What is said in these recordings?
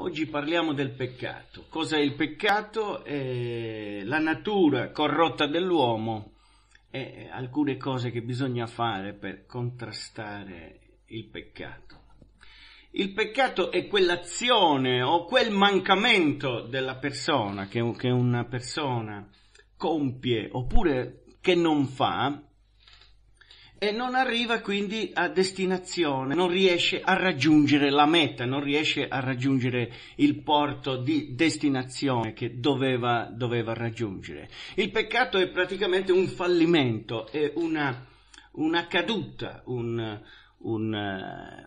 Oggi parliamo del peccato. Cos'è il peccato? Eh, la natura corrotta dell'uomo e alcune cose che bisogna fare per contrastare il peccato. Il peccato è quell'azione o quel mancamento della persona che, che una persona compie oppure che non fa e non arriva quindi a destinazione, non riesce a raggiungere la meta, non riesce a raggiungere il porto di destinazione che doveva, doveva raggiungere. Il peccato è praticamente un fallimento, è una, una caduta, un, un,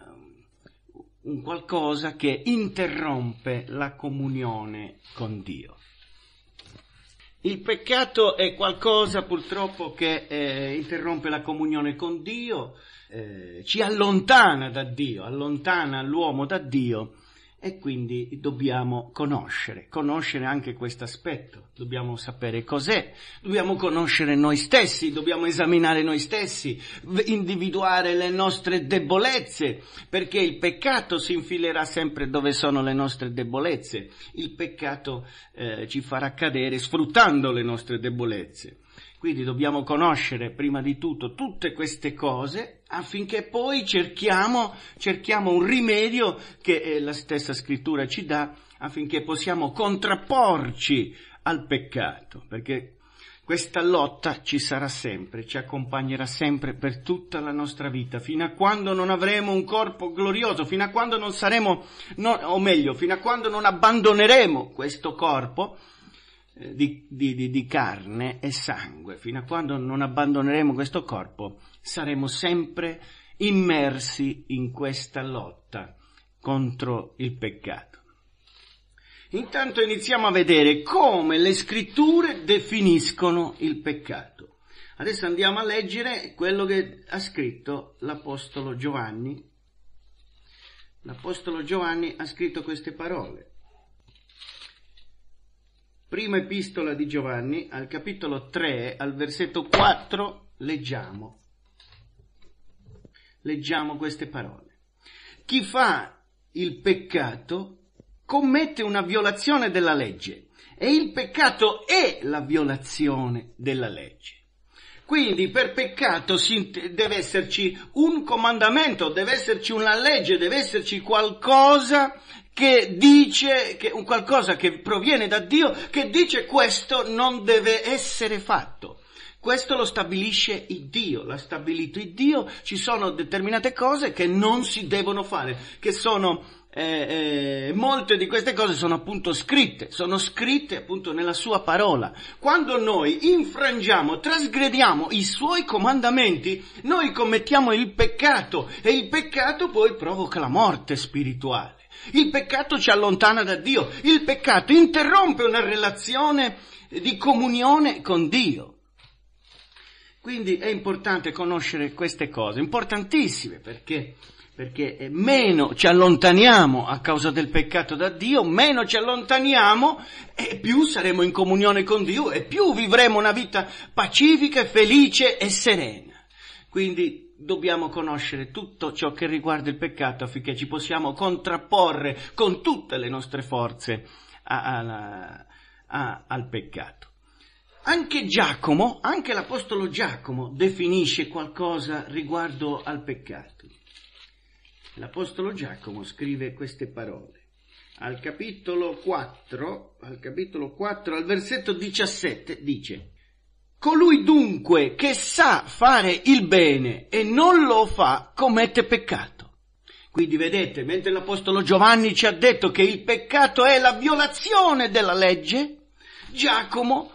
un qualcosa che interrompe la comunione con Dio. Il peccato è qualcosa purtroppo che eh, interrompe la comunione con Dio, eh, ci allontana da Dio, allontana l'uomo da Dio e quindi dobbiamo conoscere, conoscere anche questo aspetto, dobbiamo sapere cos'è, dobbiamo conoscere noi stessi, dobbiamo esaminare noi stessi, individuare le nostre debolezze, perché il peccato si infilerà sempre dove sono le nostre debolezze, il peccato eh, ci farà cadere sfruttando le nostre debolezze. Quindi dobbiamo conoscere prima di tutto tutte queste cose affinché poi cerchiamo, cerchiamo un rimedio che eh, la stessa scrittura ci dà affinché possiamo contrapporci al peccato, perché questa lotta ci sarà sempre, ci accompagnerà sempre per tutta la nostra vita, fino a quando non avremo un corpo glorioso, fino a quando non saremo, no, o meglio, fino a quando non abbandoneremo questo corpo, di, di, di, carne e sangue, fino a quando non abbandoneremo questo corpo, saremo sempre immersi in questa lotta contro il peccato. Intanto iniziamo a vedere come le scritture definiscono il peccato. Adesso andiamo a leggere quello che ha scritto l'Apostolo Giovanni. L'Apostolo Giovanni ha scritto queste parole. Prima epistola di Giovanni, al capitolo 3, al versetto 4, leggiamo. Leggiamo queste parole. Chi fa il peccato commette una violazione della legge e il peccato è la violazione della legge. Quindi per peccato deve esserci un comandamento, deve esserci una legge, deve esserci qualcosa che dice che un qualcosa che proviene da Dio, che dice questo non deve essere fatto. Questo lo stabilisce il Dio, l'ha stabilito il Dio, ci sono determinate cose che non si devono fare, che sono, eh, eh, molte di queste cose sono appunto scritte, sono scritte appunto nella sua parola. Quando noi infrangiamo, trasgrediamo i suoi comandamenti, noi commettiamo il peccato e il peccato poi provoca la morte spirituale. Il peccato ci allontana da Dio, il peccato interrompe una relazione di comunione con Dio. Quindi è importante conoscere queste cose, importantissime perché, perché meno ci allontaniamo a causa del peccato da Dio, meno ci allontaniamo e più saremo in comunione con Dio e più vivremo una vita pacifica, felice e serena. Quindi dobbiamo conoscere tutto ciò che riguarda il peccato affinché ci possiamo contrapporre con tutte le nostre forze a, a, a, al peccato. Anche Giacomo, anche l'Apostolo Giacomo definisce qualcosa riguardo al peccato. L'Apostolo Giacomo scrive queste parole. Al capitolo 4, al capitolo 4, al versetto 17 dice Colui dunque che sa fare il bene e non lo fa, commette peccato. Quindi vedete, mentre l'Apostolo Giovanni ci ha detto che il peccato è la violazione della legge, Giacomo,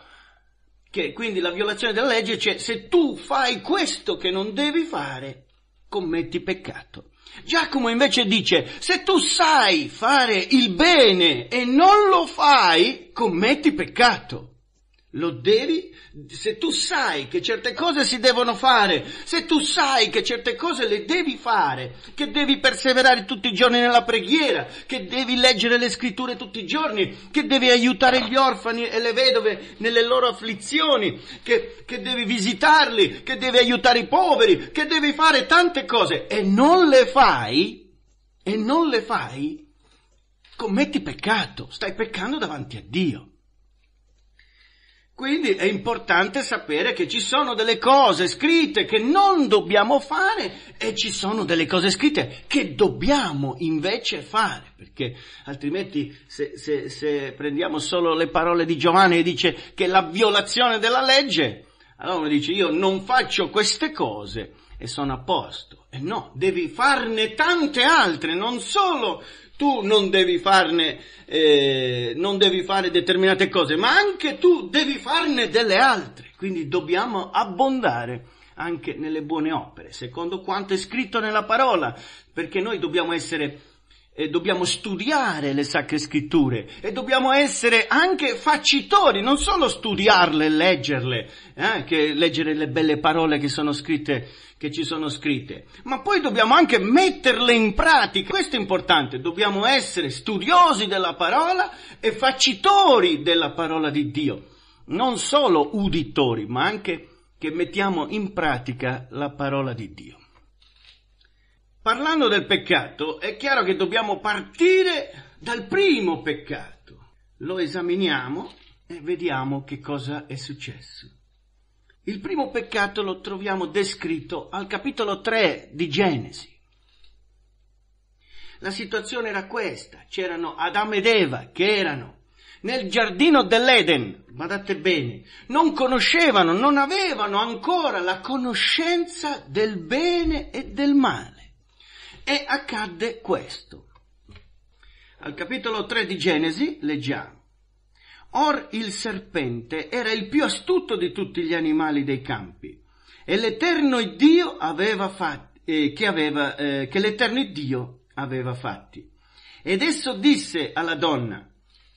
che quindi la violazione della legge, cioè se tu fai questo che non devi fare, commetti peccato. Giacomo invece dice, se tu sai fare il bene e non lo fai, commetti peccato. Lo devi, se tu sai che certe cose si devono fare, se tu sai che certe cose le devi fare, che devi perseverare tutti i giorni nella preghiera, che devi leggere le scritture tutti i giorni, che devi aiutare gli orfani e le vedove nelle loro afflizioni, che, che devi visitarli, che devi aiutare i poveri, che devi fare tante cose e non le fai, e non le fai, commetti peccato, stai peccando davanti a Dio. Quindi è importante sapere che ci sono delle cose scritte che non dobbiamo fare e ci sono delle cose scritte che dobbiamo invece fare, perché altrimenti se, se, se prendiamo solo le parole di Giovanni e dice che la violazione della legge, allora uno dice io non faccio queste cose e sono a posto. E no, devi farne tante altre, non solo tu non devi farne, eh, non devi fare determinate cose, ma anche tu devi farne delle altre. Quindi dobbiamo abbondare anche nelle buone opere, secondo quanto è scritto nella parola, perché noi dobbiamo essere e dobbiamo studiare le sacre scritture e dobbiamo essere anche facitori, non solo studiarle e leggerle, eh, che leggere le belle parole che sono scritte, che ci sono scritte, ma poi dobbiamo anche metterle in pratica. Questo è importante, dobbiamo essere studiosi della parola e facitori della parola di Dio, non solo uditori, ma anche che mettiamo in pratica la parola di Dio. Parlando del peccato, è chiaro che dobbiamo partire dal primo peccato. Lo esaminiamo e vediamo che cosa è successo. Il primo peccato lo troviamo descritto al capitolo 3 di Genesi. La situazione era questa, c'erano Adamo ed Eva che erano nel giardino dell'Eden, badate bene, non conoscevano, non avevano ancora la conoscenza del bene e del male. E accadde questo. Al capitolo 3 di Genesi leggiamo. Or il serpente era il più astuto di tutti gli animali dei campi e l'Eterno Dio aveva fatti, eh, che, aveva, eh, che l'Eterno Dio aveva fatti. Ed esso disse alla donna,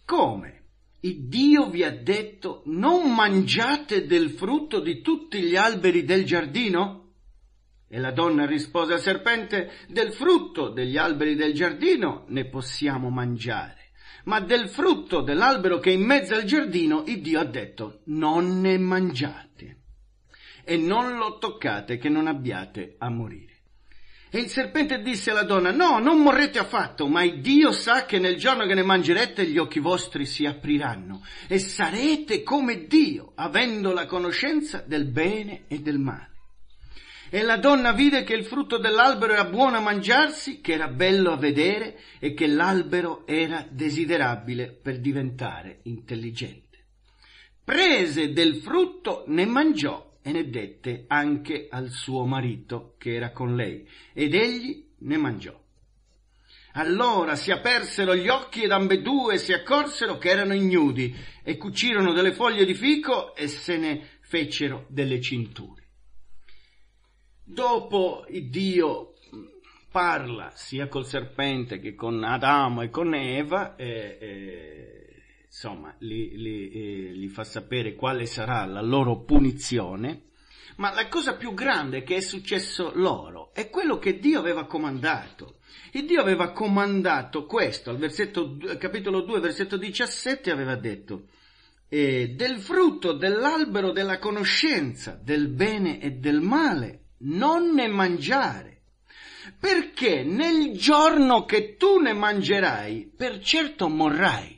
come? Il Dio vi ha detto non mangiate del frutto di tutti gli alberi del giardino? E la donna rispose al serpente, del frutto degli alberi del giardino ne possiamo mangiare, ma del frutto dell'albero che è in mezzo al giardino, il Dio ha detto, non ne mangiate e non lo toccate che non abbiate a morire. E il serpente disse alla donna, no, non morrete affatto, ma il Dio sa che nel giorno che ne mangerete gli occhi vostri si apriranno e sarete come Dio, avendo la conoscenza del bene e del male. E la donna vide che il frutto dell'albero era buono a mangiarsi, che era bello a vedere e che l'albero era desiderabile per diventare intelligente. Prese del frutto, ne mangiò e ne dette anche al suo marito che era con lei, ed egli ne mangiò. Allora si apersero gli occhi ed ambedue si accorsero che erano ignudi e cucirono delle foglie di fico e se ne fecero delle cinture. Dopo Dio parla sia col serpente che con Adamo e con Eva, e, e, insomma, li, li, li fa sapere quale sarà la loro punizione. Ma la cosa più grande che è successo loro è quello che Dio aveva comandato. E Dio aveva comandato questo, al versetto, capitolo 2, versetto 17, aveva detto, eh, del frutto dell'albero della conoscenza, del bene e del male, non ne mangiare. Perché nel giorno che tu ne mangerai, per certo morrai.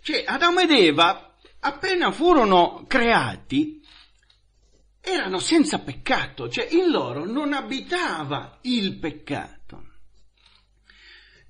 Cioè, Adamo ed Eva, appena furono creati, erano senza peccato, cioè in loro non abitava il peccato.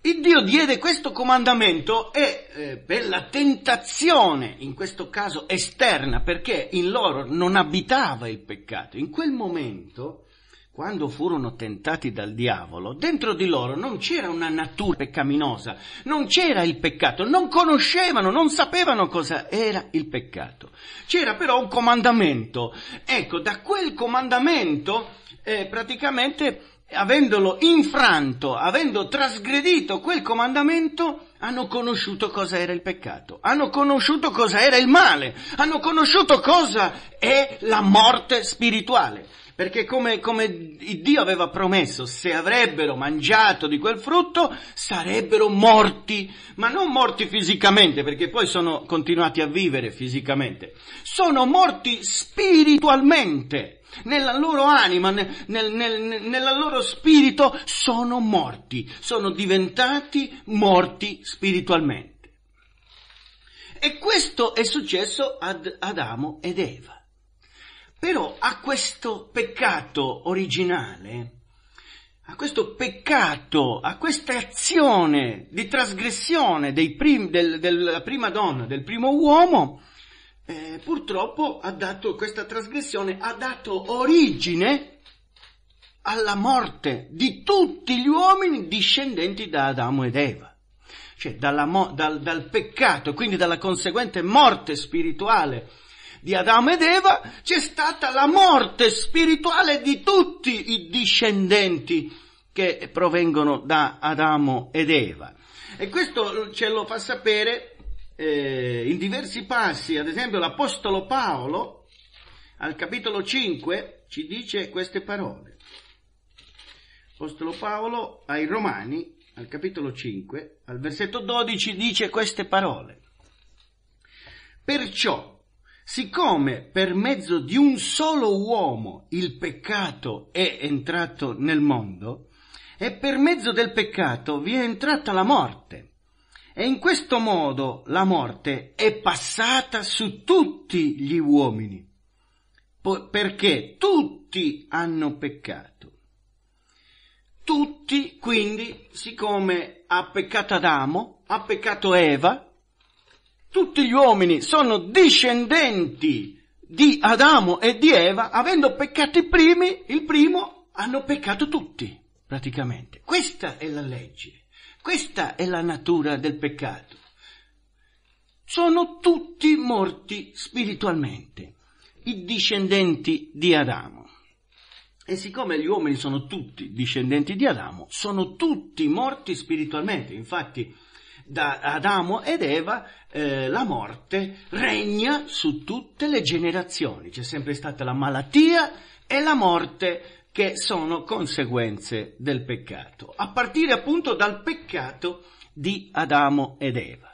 Il Dio diede questo comandamento e eh, per la tentazione, in questo caso esterna, perché in loro non abitava il peccato, in quel momento, quando furono tentati dal diavolo, dentro di loro non c'era una natura peccaminosa, non c'era il peccato, non conoscevano, non sapevano cosa era il peccato. C'era però un comandamento. Ecco, da quel comandamento eh, praticamente avendolo infranto, avendo trasgredito quel comandamento, hanno conosciuto cosa era il peccato, hanno conosciuto cosa era il male, hanno conosciuto cosa è la morte spirituale perché come, come Dio aveva promesso, se avrebbero mangiato di quel frutto sarebbero morti, ma non morti fisicamente, perché poi sono continuati a vivere fisicamente, sono morti spiritualmente, nella loro anima, nel, nel, nel, nel loro spirito sono morti, sono diventati morti spiritualmente. E questo è successo ad Adamo ed Eva. Però a questo peccato originale, a questo peccato, a questa azione di trasgressione prim, del, della prima donna, del primo uomo, eh, purtroppo ha dato, questa trasgressione ha dato origine alla morte di tutti gli uomini discendenti da Adamo ed Eva. Cioè dalla, dal, dal peccato, quindi dalla conseguente morte spirituale di Adamo ed Eva, c'è stata la morte spirituale di tutti i discendenti che provengono da Adamo ed Eva. E questo ce lo fa sapere eh, in diversi passi, ad esempio l'Apostolo Paolo al capitolo 5 ci dice queste parole. Apostolo Paolo ai Romani al capitolo 5, al versetto 12 dice queste parole. Perciò Siccome per mezzo di un solo uomo il peccato è entrato nel mondo, e per mezzo del peccato vi è entrata la morte. E in questo modo la morte è passata su tutti gli uomini, perché tutti hanno peccato. Tutti, quindi, siccome ha peccato Adamo, ha peccato Eva, tutti gli uomini sono discendenti di Adamo e di Eva, avendo peccato i primi, il primo hanno peccato tutti, praticamente. Questa è la legge, questa è la natura del peccato. Sono tutti morti spiritualmente, i discendenti di Adamo. E siccome gli uomini sono tutti discendenti di Adamo, sono tutti morti spiritualmente. Infatti, da Adamo ed Eva eh, la morte regna su tutte le generazioni, c'è sempre stata la malattia e la morte che sono conseguenze del peccato, a partire appunto dal peccato di Adamo ed Eva.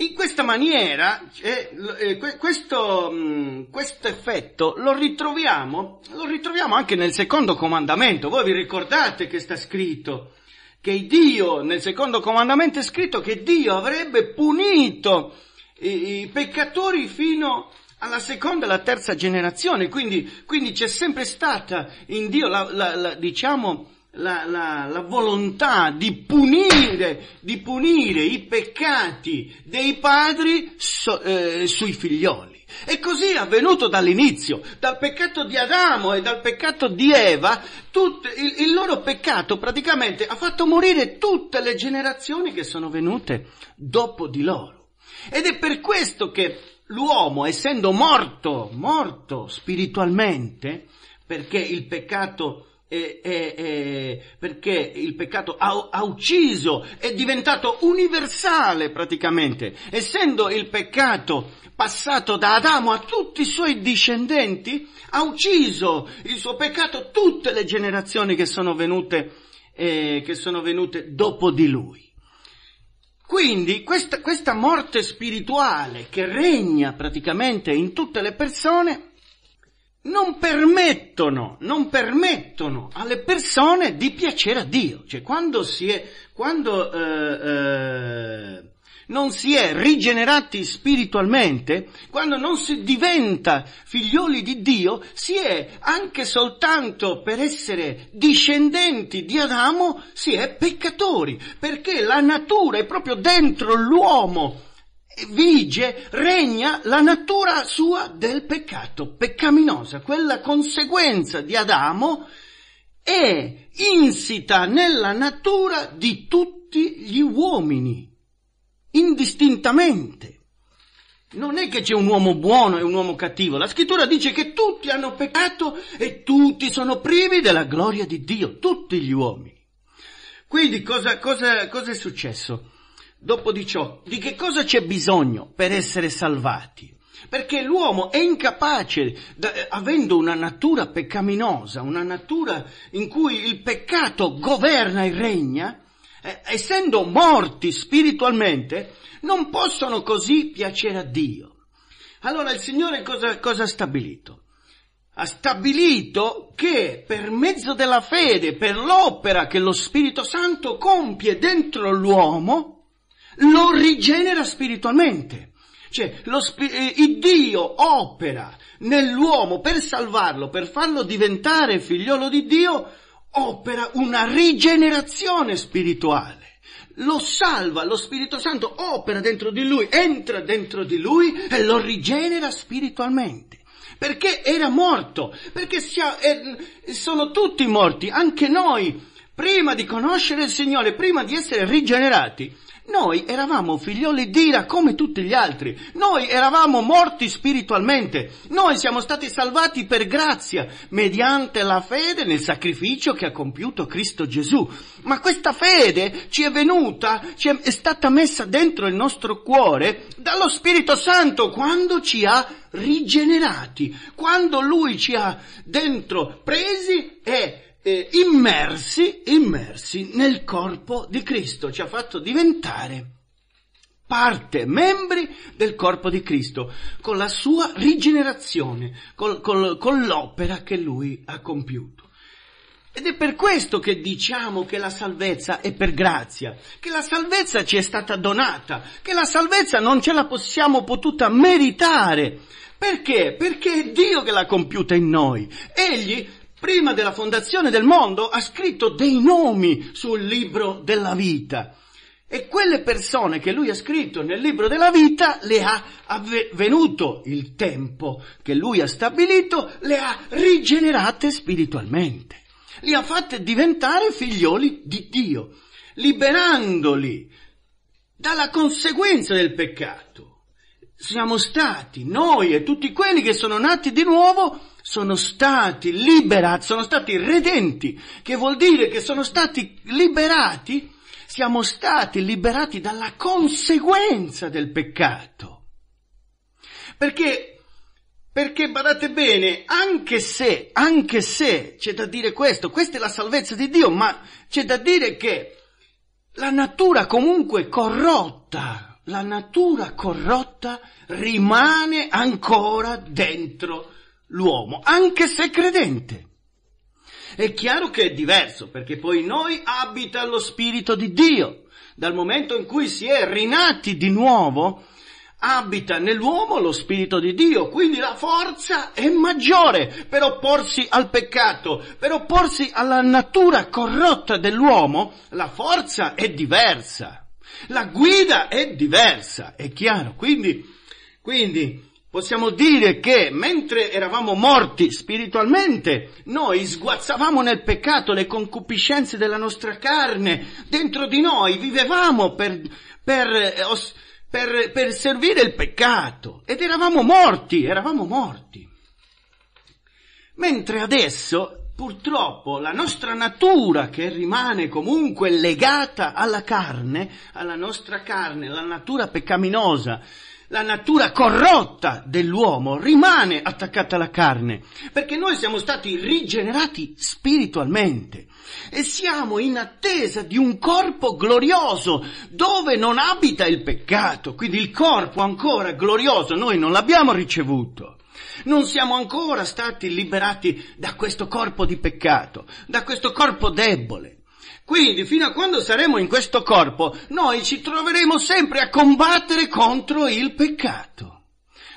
In questa maniera, eh, eh questo, mm, questo, effetto lo ritroviamo, lo ritroviamo anche nel secondo comandamento. Voi vi ricordate che sta scritto che Dio, nel secondo comandamento è scritto che Dio avrebbe punito i, i peccatori fino alla seconda e alla terza generazione, quindi, quindi, c'è sempre stata in Dio la, la, la diciamo, la, la, la, volontà di punire, di punire i peccati dei padri so, eh, sui figlioli. E così è avvenuto dall'inizio, dal peccato di Adamo e dal peccato di Eva, tutto, il, il, loro peccato praticamente ha fatto morire tutte le generazioni che sono venute dopo di loro. Ed è per questo che l'uomo, essendo morto, morto spiritualmente, perché il peccato e, e, e, perché il peccato ha, ha, ucciso, è diventato universale praticamente, essendo il peccato passato da Adamo a tutti i suoi discendenti, ha ucciso il suo peccato tutte le generazioni che sono venute, eh, che sono venute dopo di lui. Quindi questa, questa morte spirituale che regna praticamente in tutte le persone non permettono, non permettono alle persone di piacere a Dio. Cioè quando si è, quando eh, eh, non si è rigenerati spiritualmente, quando non si diventa figlioli di Dio, si è anche soltanto per essere discendenti di Adamo, si è peccatori, perché la natura è proprio dentro l'uomo vige, regna la natura sua del peccato, peccaminosa, quella conseguenza di Adamo è insita nella natura di tutti gli uomini, indistintamente. Non è che c'è un uomo buono e un uomo cattivo, la scrittura dice che tutti hanno peccato e tutti sono privi della gloria di Dio, tutti gli uomini. Quindi cosa, cosa, cosa è successo? Dopo di ciò, di che cosa c'è bisogno per essere salvati? Perché l'uomo è incapace, avendo una natura peccaminosa, una natura in cui il peccato governa e regna, eh, essendo morti spiritualmente, non possono così piacere a Dio. Allora il Signore cosa, cosa ha stabilito? Ha stabilito che per mezzo della fede, per l'opera che lo Spirito Santo compie dentro l'uomo, lo rigenera spiritualmente. Cioè, lo, eh, il Dio opera nell'uomo per salvarlo, per farlo diventare figliolo di Dio, opera una rigenerazione spirituale lo salva, lo Spirito Santo opera dentro di lui, entra dentro di lui e lo rigenera spiritualmente. Perché era morto, perché sia, eh, sono tutti morti, anche noi, prima di conoscere il Signore, prima di essere rigenerati, noi eravamo figlioli di Ira come tutti gli altri, noi eravamo morti spiritualmente, noi siamo stati salvati per grazia, mediante la fede nel sacrificio che ha compiuto Cristo Gesù. Ma questa fede ci è venuta, ci è, è stata messa dentro il nostro cuore dallo Spirito Santo quando ci ha rigenerati, quando Lui ci ha dentro presi e eh, immersi, immersi nel corpo di Cristo, ci ha fatto diventare parte, membri del corpo di Cristo, con la sua rigenerazione, col, col, con l'opera che lui ha compiuto. Ed è per questo che diciamo che la salvezza è per grazia, che la salvezza ci è stata donata, che la salvezza non ce la possiamo potuta meritare. Perché? Perché è Dio che l'ha compiuta in noi. Egli prima della fondazione del mondo, ha scritto dei nomi sul libro della vita. E quelle persone che lui ha scritto nel libro della vita le ha avvenuto il tempo che lui ha stabilito, le ha rigenerate spiritualmente, li ha fatte diventare figlioli di Dio, liberandoli dalla conseguenza del peccato. Siamo stati noi e tutti quelli che sono nati di nuovo sono stati liberati, sono stati redenti, che vuol dire che sono stati liberati, siamo stati liberati dalla conseguenza del peccato. Perché, perché badate bene, anche se, anche se c'è da dire questo, questa è la salvezza di Dio, ma c'è da dire che la natura comunque corrotta, la natura corrotta rimane ancora dentro l'uomo, anche se credente. È chiaro che è diverso, perché poi noi abita lo Spirito di Dio. Dal momento in cui si è rinati di nuovo, abita nell'uomo lo Spirito di Dio, quindi la forza è maggiore per opporsi al peccato, per opporsi alla natura corrotta dell'uomo, la forza è diversa, la guida è diversa, è chiaro? Quindi, quindi Possiamo dire che mentre eravamo morti spiritualmente, noi sguazzavamo nel peccato le concupiscenze della nostra carne, dentro di noi vivevamo per, per, eh, per, per servire il peccato ed eravamo morti, eravamo morti. Mentre adesso, purtroppo, la nostra natura che rimane comunque legata alla carne, alla nostra carne, la natura peccaminosa, la natura corrotta dell'uomo rimane attaccata alla carne, perché noi siamo stati rigenerati spiritualmente e siamo in attesa di un corpo glorioso dove non abita il peccato, quindi il corpo ancora glorioso noi non l'abbiamo ricevuto. Non siamo ancora stati liberati da questo corpo di peccato, da questo corpo debole. Quindi fino a quando saremo in questo corpo, noi ci troveremo sempre a combattere contro il peccato.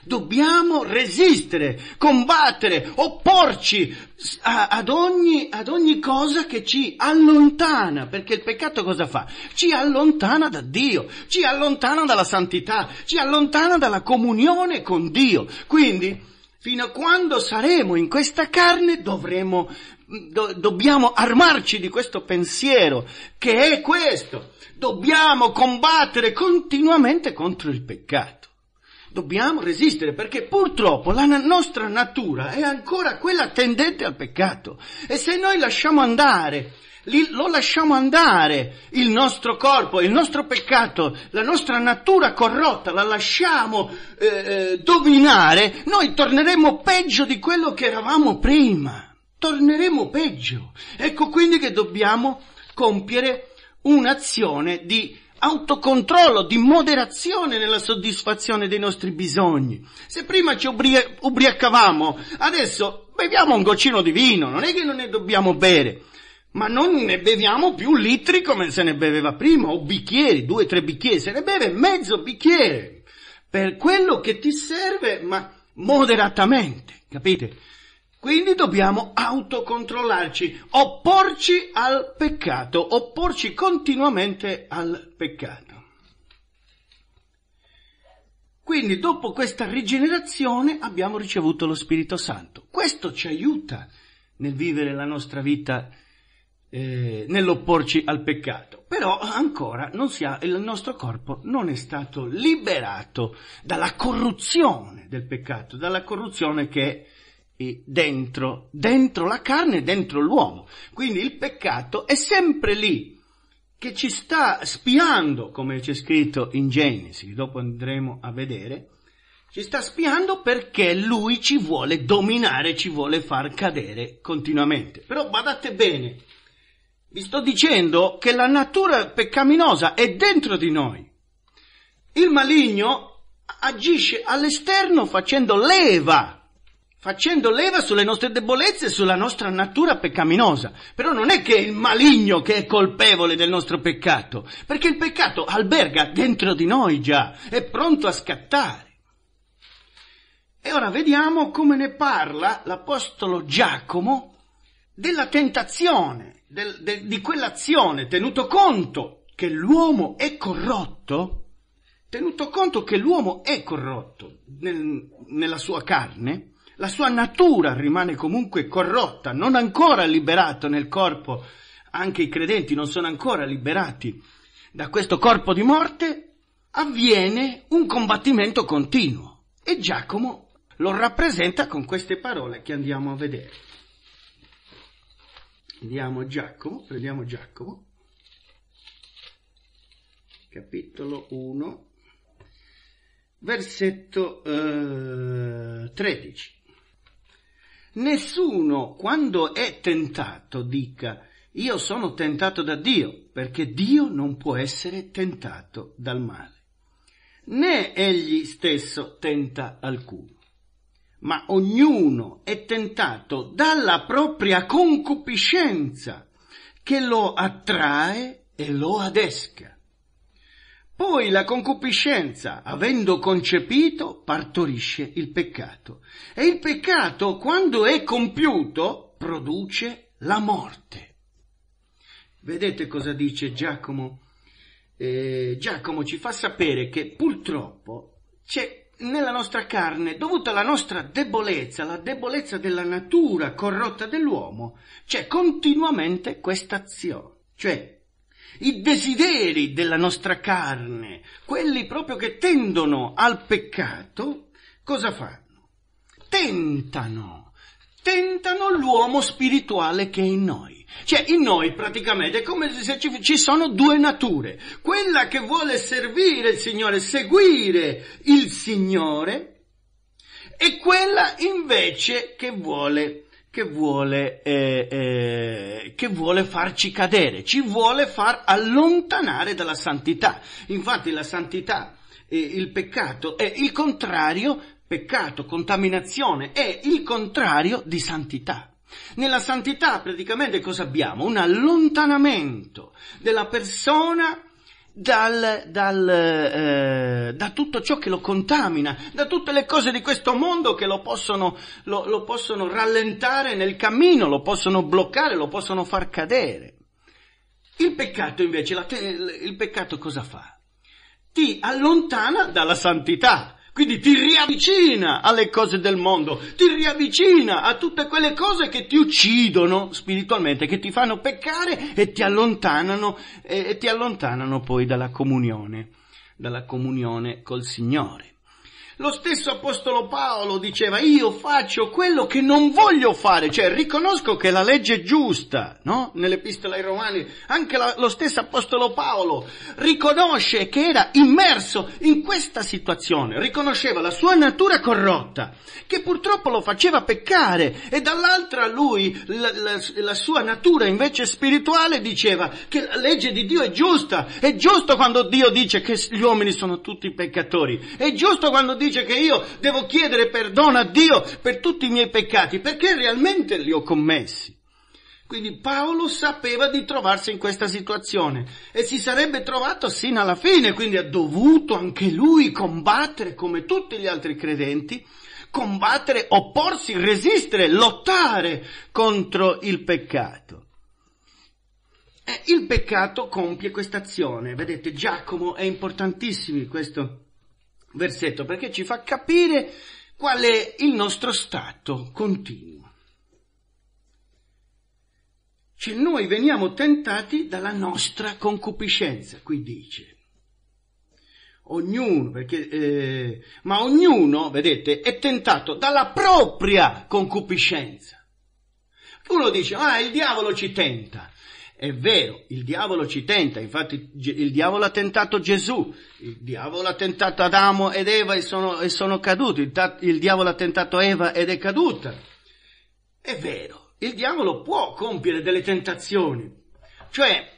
Dobbiamo resistere, combattere, opporci a, ad, ogni, ad ogni cosa che ci allontana, perché il peccato cosa fa? Ci allontana da Dio, ci allontana dalla santità, ci allontana dalla comunione con Dio. Quindi, fino a quando saremo in questa carne dovremo do, dobbiamo armarci di questo pensiero, che è questo. Dobbiamo combattere continuamente contro il peccato. Dobbiamo resistere perché purtroppo la nostra natura è ancora quella tendente al peccato. E se noi lasciamo andare lo lasciamo andare, il nostro corpo, il nostro peccato, la nostra natura corrotta, la lasciamo eh, eh dominare, noi torneremo peggio di quello che eravamo prima torneremo peggio. Ecco quindi che dobbiamo compiere un'azione di autocontrollo, di moderazione nella soddisfazione dei nostri bisogni. Se prima ci ubri- ubriacavamo, adesso beviamo un goccino di vino, non è che non ne dobbiamo bere, ma non ne beviamo più litri come se ne beveva prima, o bicchieri, due, tre bicchieri, se ne beve mezzo bicchiere, per quello che ti serve, ma moderatamente, capite? Quindi dobbiamo autocontrollarci, opporci al peccato, opporci continuamente al peccato. Quindi dopo questa rigenerazione abbiamo ricevuto lo Spirito Santo. Questo ci aiuta nel vivere la nostra vita, eh, nell'opporci al peccato. Però ancora non ha, il nostro corpo non è stato liberato dalla corruzione del peccato, dalla corruzione che dentro, dentro la carne, e dentro l'uomo. Quindi il peccato è sempre lì, che ci sta spiando, come c'è scritto in Genesi, dopo andremo a vedere, ci sta spiando perché lui ci vuole dominare, ci vuole far cadere continuamente. Però badate bene, vi sto dicendo che la natura peccaminosa è dentro di noi. Il maligno agisce all'esterno facendo leva facendo leva sulle nostre debolezze e sulla nostra natura peccaminosa. Però non è che è il maligno che è colpevole del nostro peccato, perché il peccato alberga dentro di noi già, è pronto a scattare. E ora vediamo come ne parla l'Apostolo Giacomo della tentazione, del, de, di quell'azione, tenuto conto che l'uomo è corrotto, tenuto conto che l'uomo è corrotto nel, nella sua carne, la sua natura rimane comunque corrotta, non ancora liberato nel corpo, anche i credenti non sono ancora liberati da questo corpo di morte, avviene un combattimento continuo e Giacomo lo rappresenta con queste parole che andiamo a vedere. Andiamo Giacomo, prendiamo Giacomo, capitolo 1, versetto eh, 13. Nessuno, quando è tentato, dica io sono tentato da Dio, perché Dio non può essere tentato dal male. Né egli stesso tenta alcuno, ma ognuno è tentato dalla propria concupiscenza che lo attrae e lo adesca. Poi la concupiscenza, avendo concepito, partorisce il peccato. E il peccato, quando è compiuto, produce la morte. Vedete cosa dice Giacomo? Eh, Giacomo ci fa sapere che purtroppo c'è nella nostra carne, dovuta alla nostra debolezza, la debolezza della natura corrotta dell'uomo, c'è continuamente questa azione. Cioè, i desideri della nostra carne, quelli proprio che tendono al peccato, cosa fanno? Tentano, tentano l'uomo spirituale che è in noi. Cioè, in noi praticamente è come se ci, ci, sono due nature. Quella che vuole servire il Signore, seguire il Signore, e quella invece che vuole che vuole, eh, eh, che vuole farci cadere, ci vuole far allontanare dalla santità. Infatti la santità, eh, il peccato, è il contrario, peccato, contaminazione, è il contrario di santità. Nella santità praticamente cosa abbiamo? Un allontanamento della persona dal, dal, eh, da tutto ciò che lo contamina, da tutte le cose di questo mondo che lo possono, lo, lo possono rallentare nel cammino, lo possono bloccare, lo possono far cadere. Il peccato invece, la, il peccato cosa fa? Ti allontana dalla santità, quindi ti riavvicina alle cose del mondo, ti riavvicina a tutte quelle cose che ti uccidono spiritualmente, che ti fanno peccare e ti allontanano, e, e ti allontanano poi dalla comunione, dalla comunione col Signore. Lo stesso Apostolo Paolo diceva io faccio quello che non voglio fare, cioè riconosco che la legge è giusta, no? Nell'epistola ai Romani anche la, lo stesso Apostolo Paolo riconosce che era immerso in questa situazione, riconosceva la sua natura corrotta, che purtroppo lo faceva peccare e dall'altra lui la, la, la sua natura invece spirituale diceva che la legge di Dio è giusta, è giusto quando Dio dice che gli uomini sono tutti peccatori, è giusto quando dice dice che io devo chiedere perdono a Dio per tutti i miei peccati, perché realmente li ho commessi. Quindi Paolo sapeva di trovarsi in questa situazione e si sarebbe trovato sino alla fine, quindi ha dovuto anche lui combattere come tutti gli altri credenti, combattere, opporsi, resistere, lottare contro il peccato. E il peccato compie questa azione, vedete Giacomo è importantissimo questo versetto perché ci fa capire qual è il nostro stato continuo. Cioè noi veniamo tentati dalla nostra concupiscenza, qui dice. Ognuno, perché, eh, ma ognuno, vedete, è tentato dalla propria concupiscenza. Uno dice, ah, il diavolo ci tenta. È vero, il diavolo ci tenta, infatti il diavolo ha tentato Gesù, il diavolo ha tentato Adamo ed Eva e sono, e sono caduti, il, il diavolo ha tentato Eva ed è caduta. È vero, il diavolo può compiere delle tentazioni, cioè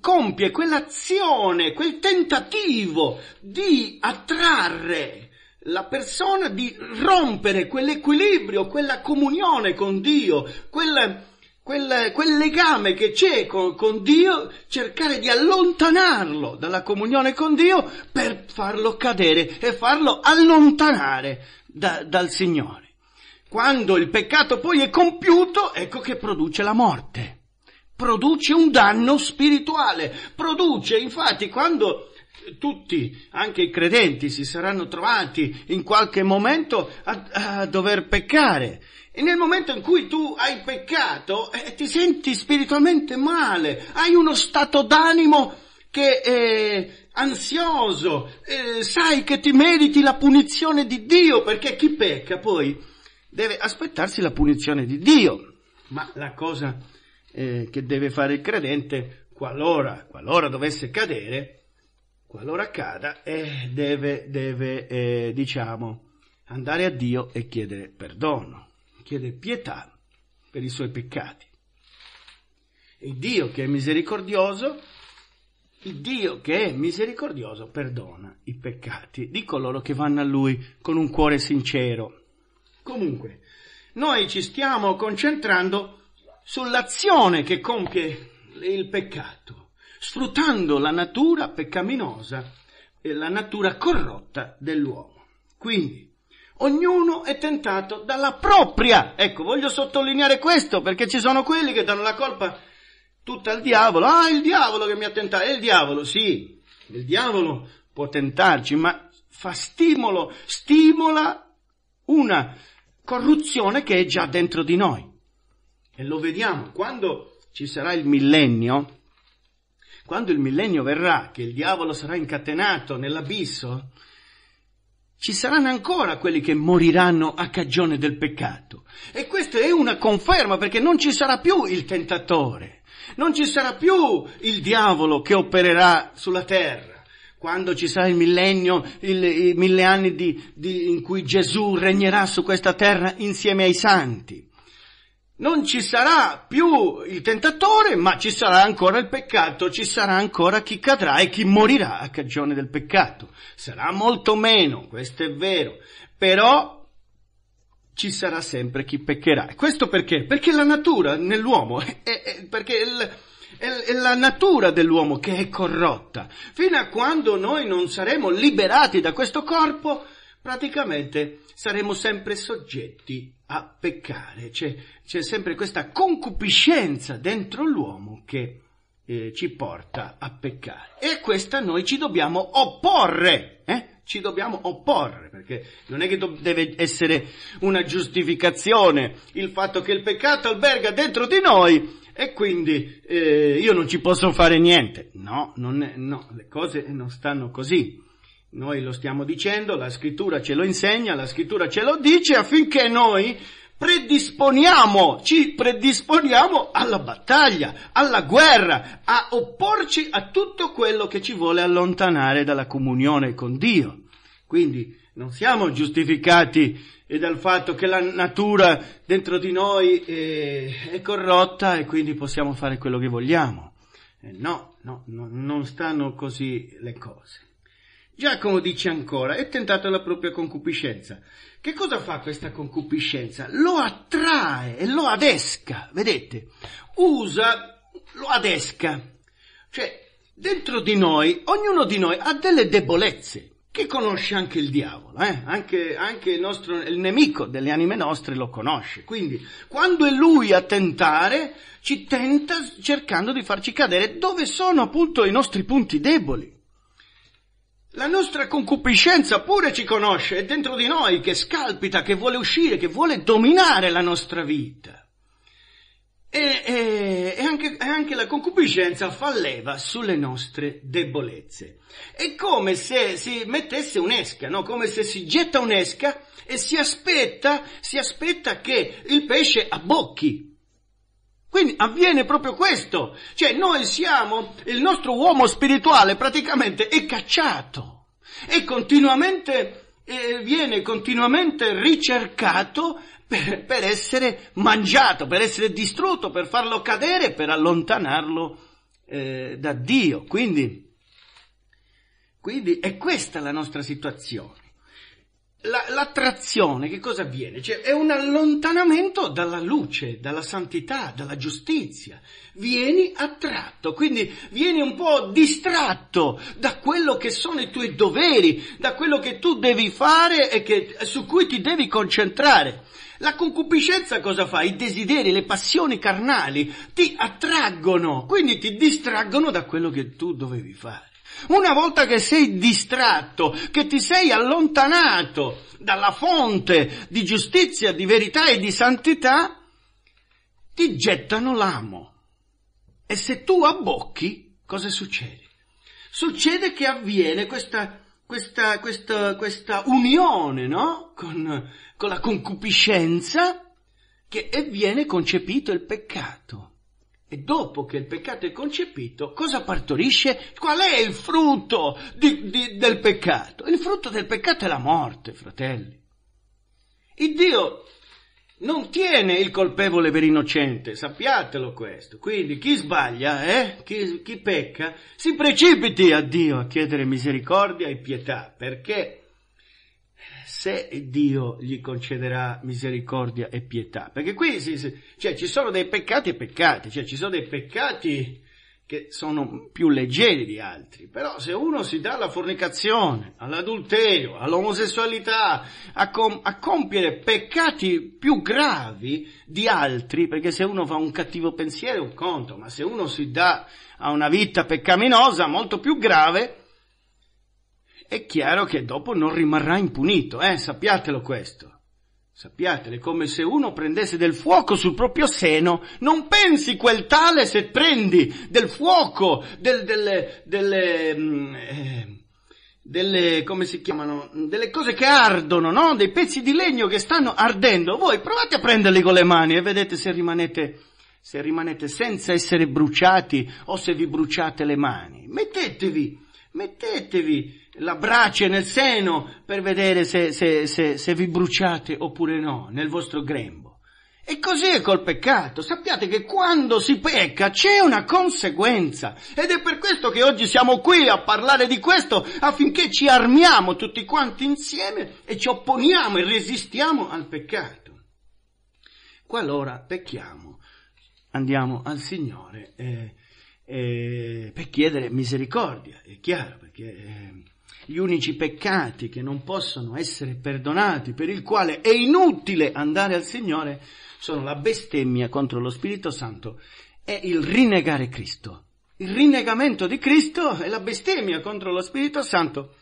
compie quell'azione, quel tentativo di attrarre la persona, di rompere quell'equilibrio, quella comunione con Dio, quel quel, quel legame che c'è con, con Dio, cercare di allontanarlo dalla comunione con Dio per farlo cadere e farlo allontanare da, dal Signore. Quando il peccato poi è compiuto, ecco che produce la morte. Produce un danno spirituale. Produce, infatti, quando tutti, anche i credenti, si saranno trovati in qualche momento a, a dover peccare e nel momento in cui tu hai peccato, eh, ti senti spiritualmente male, hai uno stato d'animo che è ansioso, eh, sai che ti meriti la punizione di Dio, perché chi pecca poi deve aspettarsi la punizione di Dio. Ma la cosa eh, che deve fare il credente, qualora, qualora dovesse cadere, qualora cada, eh, deve, deve eh, diciamo, andare a Dio e chiedere perdono chiede pietà per i suoi peccati. Il Dio che è misericordioso, il Dio che è misericordioso perdona i peccati di coloro che vanno a Lui con un cuore sincero. Comunque, noi ci stiamo concentrando sull'azione che compie il peccato, sfruttando la natura peccaminosa e la natura corrotta dell'uomo. Quindi, Ognuno è tentato dalla propria. Ecco, voglio sottolineare questo perché ci sono quelli che danno la colpa tutta al diavolo. Ah, il diavolo che mi ha tentato. È il diavolo, sì. Il diavolo può tentarci, ma fa stimolo, stimola una corruzione che è già dentro di noi. E lo vediamo quando ci sarà il millennio, quando il millennio verrà, che il diavolo sarà incatenato nell'abisso, ci saranno ancora quelli che moriranno a cagione del peccato. E questa è una conferma perché non ci sarà più il tentatore, non ci sarà più il diavolo che opererà sulla terra quando ci sarà il millennio, il, i mille anni di, di, in cui Gesù regnerà su questa terra insieme ai santi non ci sarà più il tentatore, ma ci sarà ancora il peccato, ci sarà ancora chi cadrà e chi morirà a cagione del peccato. Sarà molto meno, questo è vero, però ci sarà sempre chi peccherà. E Questo perché? Perché la natura nell'uomo, è, è, perché il, è, la natura dell'uomo che è corrotta. Fino a quando noi non saremo liberati da questo corpo, praticamente saremo sempre soggetti a peccare, c'è, c'è sempre questa concupiscenza dentro l'uomo che eh, ci porta a peccare. E a questa noi ci dobbiamo opporre, eh? ci dobbiamo opporre, perché non è che deve essere una giustificazione il fatto che il peccato alberga dentro di noi e quindi eh, io non ci posso fare niente. No, non è, no, le cose non stanno così. Noi lo stiamo dicendo, la scrittura ce lo insegna, la scrittura ce lo dice affinché noi predisponiamo, ci predisponiamo alla battaglia, alla guerra, a opporci a tutto quello che ci vuole allontanare dalla comunione con Dio. Quindi non siamo giustificati eh, dal fatto che la natura dentro di noi è, eh, è corrotta e quindi possiamo fare quello che vogliamo. Eh, no, no, no, non stanno così le cose. Giacomo dice ancora, è tentato la propria concupiscenza. Che cosa fa questa concupiscenza? Lo attrae e lo adesca, vedete? Usa, lo adesca. Cioè, dentro di noi, ognuno di noi ha delle debolezze, che conosce anche il diavolo, eh? anche, anche il, nostro, il nemico delle anime nostre lo conosce. Quindi quando è lui a tentare, ci tenta cercando di farci cadere dove sono appunto i nostri punti deboli. La nostra concupiscenza pure ci conosce, è dentro di noi che scalpita, che vuole uscire, che vuole dominare la nostra vita. E, e, e anche, anche, la concupiscenza fa leva sulle nostre debolezze. È come se si mettesse un'esca, no? come se si getta un'esca e si aspetta, si aspetta che il pesce abbocchi. Quindi avviene proprio questo, cioè noi siamo, il nostro uomo spirituale praticamente è cacciato e continuamente eh, viene continuamente ricercato per, per essere mangiato, per essere distrutto, per farlo cadere, per allontanarlo eh, da Dio. Quindi, quindi è questa la nostra situazione la, l'attrazione, che cosa avviene? Cioè, è un allontanamento dalla luce, dalla santità, dalla giustizia. Vieni attratto, quindi vieni un po' distratto da quello che sono i tuoi doveri, da quello che tu devi fare e che, su cui ti devi concentrare. La concupiscenza cosa fa? I desideri, le passioni carnali ti attraggono, quindi ti distraggono da quello che tu dovevi fare. Una volta che sei distratto, che ti sei allontanato dalla fonte di giustizia, di verità e di santità, ti gettano l'amo. E se tu abbocchi, cosa succede? Succede che avviene questa, questa, questa, questa unione, no? Con, con la concupiscenza che e viene concepito il peccato. E dopo che il peccato è concepito, cosa partorisce? Qual è il frutto di, di, del peccato? Il frutto del peccato è la morte, fratelli. Il Dio non tiene il colpevole per innocente, sappiatelo questo. Quindi chi sbaglia, eh? chi, chi pecca, si precipiti a Dio a chiedere misericordia e pietà, perché se Dio gli concederà misericordia e pietà. Perché qui si, si, cioè, ci sono dei peccati e peccati, cioè ci sono dei peccati che sono più leggeri di altri, però se uno si dà alla fornicazione, all'adulterio, all'omosessualità, a, com- a compiere peccati più gravi di altri, perché se uno fa un cattivo pensiero è un conto, ma se uno si dà a una vita peccaminosa molto più grave, è chiaro che dopo non rimarrà impunito, eh? sappiatelo questo. Sappiatelo, è come se uno prendesse del fuoco sul proprio seno, non pensi quel tale se prendi del fuoco, del, delle, delle, mm, eh, delle, come si chiamano, delle cose che ardono, no? Dei pezzi di legno che stanno ardendo. Voi provate a prenderli con le mani e vedete se rimanete, se rimanete senza essere bruciati o se vi bruciate le mani. Mettetevi, mettetevi la brace nel seno per vedere se, se, se, se vi bruciate oppure no nel vostro grembo. E così è col peccato. Sappiate che quando si pecca c'è una conseguenza. Ed è per questo che oggi siamo qui a parlare di questo, affinché ci armiamo tutti quanti insieme e ci opponiamo e resistiamo al peccato. Qualora pecchiamo, andiamo al Signore eh, eh, per chiedere misericordia, è chiaro, perché eh, gli unici peccati che non possono essere perdonati, per il quale è inutile andare al Signore, sono la bestemmia contro lo Spirito Santo e il rinnegare Cristo. Il rinnegamento di Cristo e la bestemmia contro lo Spirito Santo.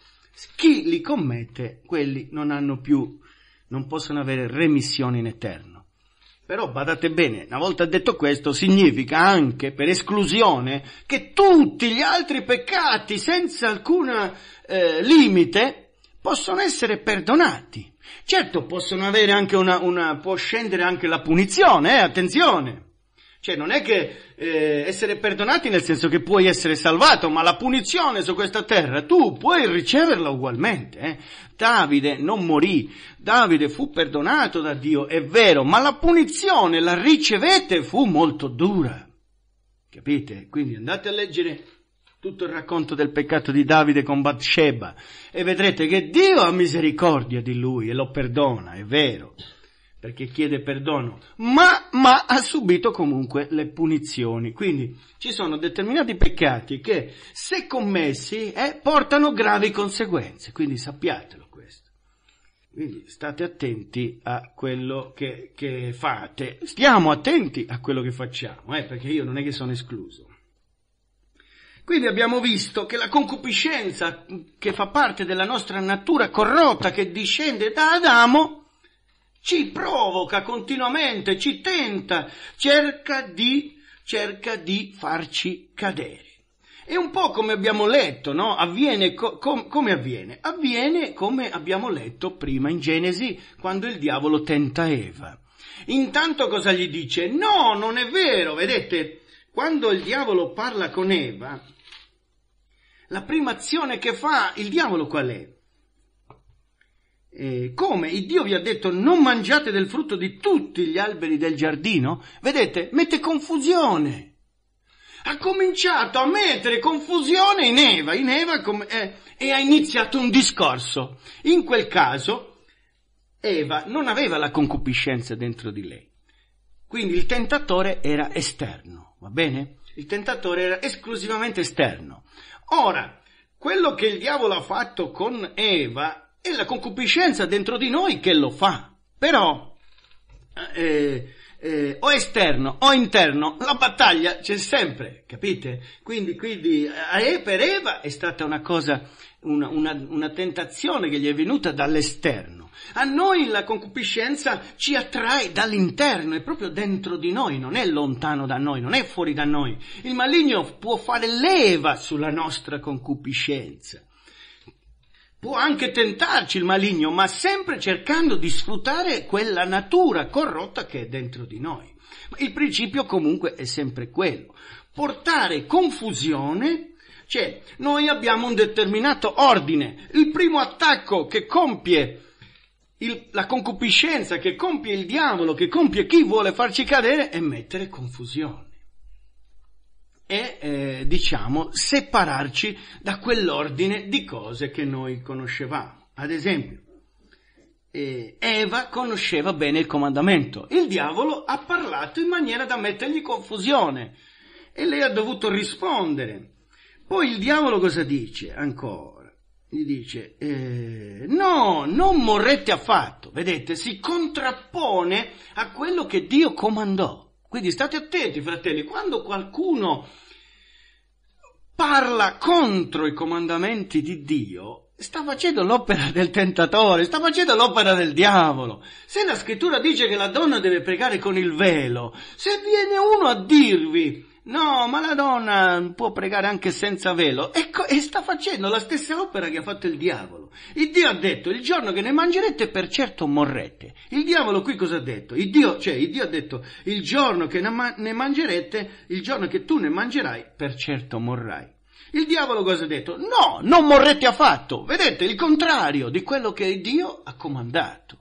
Chi li commette, quelli non hanno più, non possono avere remissione in eterno. Però badate bene, una volta detto questo, significa anche per esclusione che tutti gli altri peccati senza alcun eh, limite possono essere perdonati. Certo, possono avere anche una, una può scendere anche la punizione, eh, attenzione. Cioè non è che eh, essere perdonati nel senso che puoi essere salvato, ma la punizione su questa terra tu puoi riceverla ugualmente. Eh. Davide non morì, Davide fu perdonato da Dio, è vero, ma la punizione la ricevete fu molto dura. Capite? Quindi andate a leggere tutto il racconto del peccato di Davide con Bathsheba e vedrete che Dio ha misericordia di lui e lo perdona, è vero perché chiede perdono, ma, ma, ha subito comunque le punizioni. Quindi ci sono determinati peccati che, se commessi, eh, portano gravi conseguenze, quindi sappiatelo questo. Quindi state attenti a quello che, che fate, stiamo attenti a quello che facciamo, eh, perché io non è che sono escluso. Quindi abbiamo visto che la concupiscenza che fa parte della nostra natura corrotta che discende da Adamo ci provoca continuamente, ci tenta, cerca di, cerca di farci cadere. E un po' come abbiamo letto, no? Avviene co- com- come avviene? Avviene come abbiamo letto prima in Genesi, quando il diavolo tenta Eva. Intanto cosa gli dice? No, non è vero, vedete? Quando il diavolo parla con Eva, la prima azione che fa il diavolo qual è? eh, come il Dio vi ha detto non mangiate del frutto di tutti gli alberi del giardino, vedete, mette confusione. Ha cominciato a mettere confusione in Eva, in Eva com- eh, e ha iniziato un discorso. In quel caso Eva non aveva la concupiscenza dentro di lei. Quindi il tentatore era esterno, va bene? Il tentatore era esclusivamente esterno. Ora, quello che il diavolo ha fatto con Eva è la concupiscenza dentro di noi che lo fa. Però, eh, eh, o esterno o interno, la battaglia c'è sempre, capite? Quindi, quindi eh, per Eva è stata una cosa, una, una, una tentazione che gli è venuta dall'esterno. A noi la concupiscenza ci attrae dall'interno, è proprio dentro di noi, non è lontano da noi, non è fuori da noi. Il maligno può fare leva sulla nostra concupiscenza può anche tentarci il maligno, ma sempre cercando di sfruttare quella natura corrotta che è dentro di noi. Il principio comunque è sempre quello, portare confusione, cioè noi abbiamo un determinato ordine, il primo attacco che compie il, la concupiscenza, che compie il diavolo, che compie chi vuole farci cadere è mettere confusione e eh, diciamo separarci da quell'ordine di cose che noi conoscevamo. Ad esempio, eh, Eva conosceva bene il comandamento, il diavolo ha parlato in maniera da mettergli confusione e lei ha dovuto rispondere. Poi il diavolo cosa dice ancora? Gli dice, eh, no, non morrete affatto. Vedete, si contrappone a quello che Dio comandò. Quindi state attenti, fratelli, quando qualcuno parla contro i comandamenti di Dio, sta facendo l'opera del tentatore, sta facendo l'opera del diavolo. Se la scrittura dice che la donna deve pregare con il velo, se viene uno a dirvi No, ma la donna può pregare anche senza velo. Ecco, e sta facendo la stessa opera che ha fatto il diavolo. Il Dio ha detto, il giorno che ne mangerete per certo morrete. Il diavolo qui cosa ha detto? Il Dio, cioè, il Dio ha detto, il giorno che ne mangerete, il giorno che tu ne mangerai, per certo morrai. Il diavolo cosa ha detto? No, non morrete affatto. Vedete, il contrario di quello che Dio ha comandato.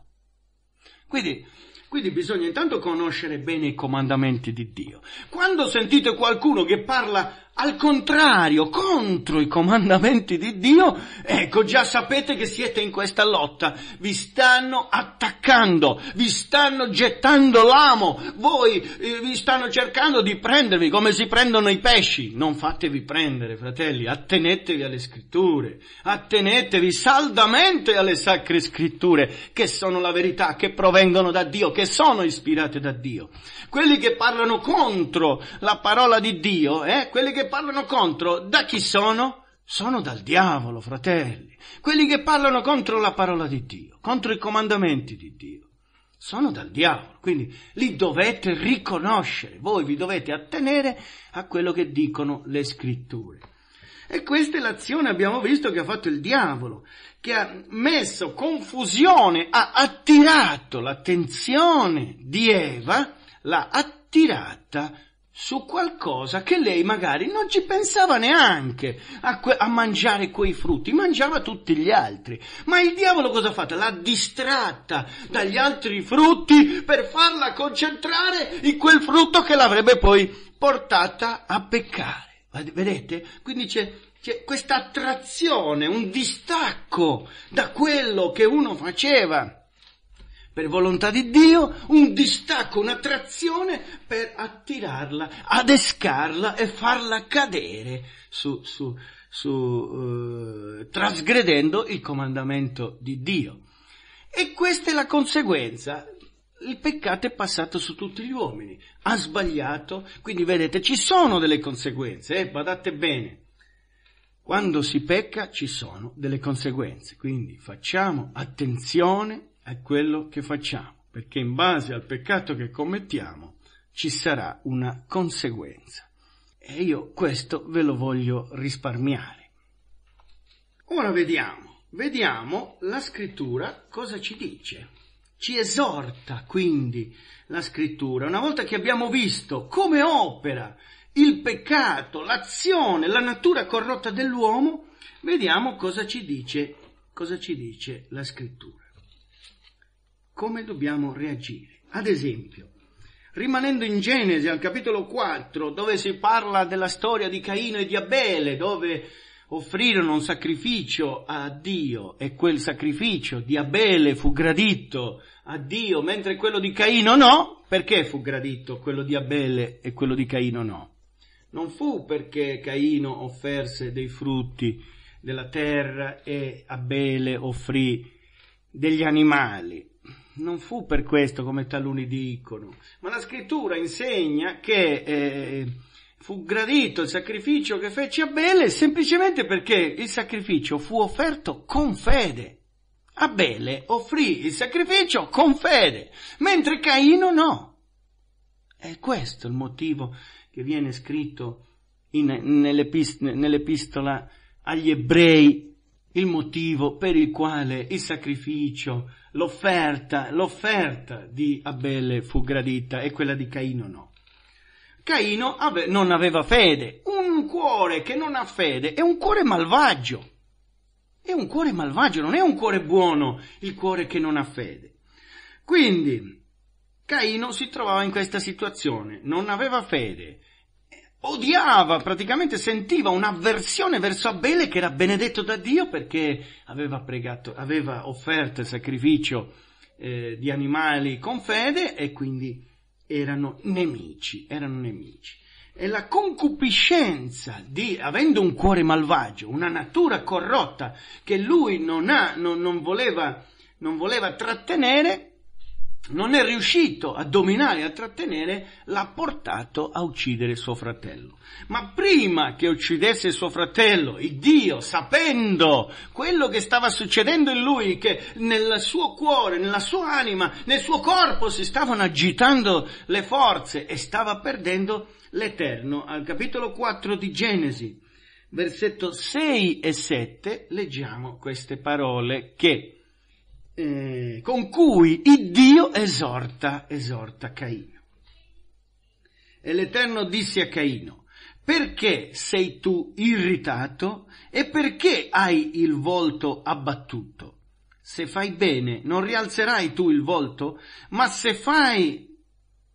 Quindi, quindi bisogna intanto conoscere bene i comandamenti di Dio. Quando sentite qualcuno che parla al contrario, contro i comandamenti di Dio, ecco già sapete che siete in questa lotta, vi stanno attaccando, vi stanno gettando l'amo, voi eh, vi stanno cercando di prendervi come si prendono i pesci, non fatevi prendere fratelli, attenetevi alle scritture, attenetevi saldamente alle sacre scritture che sono la verità, che provengono da Dio, che sono ispirate da Dio. Quelli che parlano contro la parola di Dio, eh, quelli che che parlano contro, da chi sono? Sono dal diavolo, fratelli. Quelli che parlano contro la parola di Dio, contro i comandamenti di Dio, sono dal diavolo. Quindi li dovete riconoscere, voi vi dovete attenere a quello che dicono le scritture. E questa è l'azione, abbiamo visto, che ha fatto il diavolo, che ha messo confusione, ha attirato l'attenzione di Eva, l'ha attirata su qualcosa che lei magari non ci pensava neanche a, que- a, mangiare quei frutti, mangiava tutti gli altri. Ma il diavolo cosa ha fatto? L'ha distratta dagli altri frutti per farla concentrare in quel frutto che l'avrebbe poi portata a peccare. Vedete? Quindi c'è, c'è questa attrazione, un distacco da quello che uno faceva per volontà di Dio, un distacco, un'attrazione per attirarla, adescarla e farla cadere su, su, su, uh, trasgredendo il comandamento di Dio. E questa è la conseguenza. Il peccato è passato su tutti gli uomini, ha sbagliato, quindi vedete ci sono delle conseguenze, eh, badate bene. Quando si pecca ci sono delle conseguenze, quindi facciamo attenzione è quello che facciamo, perché in base al peccato che commettiamo ci sarà una conseguenza. E io questo ve lo voglio risparmiare. Ora vediamo, vediamo la scrittura cosa ci dice. Ci esorta quindi la scrittura, una volta che abbiamo visto come opera il peccato, l'azione, la natura corrotta dell'uomo, vediamo cosa ci dice, cosa ci dice la scrittura come dobbiamo reagire. Ad esempio, rimanendo in Genesi al capitolo 4, dove si parla della storia di Caino e di Abele, dove offrirono un sacrificio a Dio e quel sacrificio di Abele fu gradito a Dio, mentre quello di Caino no, perché fu gradito quello di Abele e quello di Caino no? Non fu perché Caino offerse dei frutti della terra e Abele offrì degli animali, non fu per questo come taluni dicono, ma la scrittura insegna che eh, fu gradito il sacrificio che fece Abele semplicemente perché il sacrificio fu offerto con fede. Abele offrì il sacrificio con fede, mentre Caino no. È questo il motivo che viene scritto in, nell'epist- nell'epistola agli ebrei, il motivo per il quale il sacrificio l'offerta, l'offerta di Abele fu gradita e quella di Caino no. Caino ave- non aveva fede, un cuore che non ha fede è un cuore malvagio, è un cuore malvagio, non è un cuore buono il cuore che non ha fede. Quindi Caino si trovava in questa situazione, non aveva fede, odiava, praticamente sentiva un'avversione verso Abele che era benedetto da Dio perché aveva pregato, aveva offerto il sacrificio eh, di animali con fede e quindi erano nemici, erano nemici. E la concupiscenza di, avendo un cuore malvagio, una natura corrotta che lui non ha, non, non voleva, non voleva trattenere, non è riuscito a dominare, e a trattenere, l'ha portato a uccidere suo fratello. Ma prima che uccidesse suo fratello, il Dio, sapendo quello che stava succedendo in lui, che nel suo cuore, nella sua anima, nel suo corpo si stavano agitando le forze e stava perdendo l'Eterno. Al capitolo 4 di Genesi, versetto 6 e 7, leggiamo queste parole che eh, con cui Dio esorta, esorta Caino. E l'Eterno disse a Caino, perché sei tu irritato e perché hai il volto abbattuto? Se fai bene non rialzerai tu il volto, ma se fai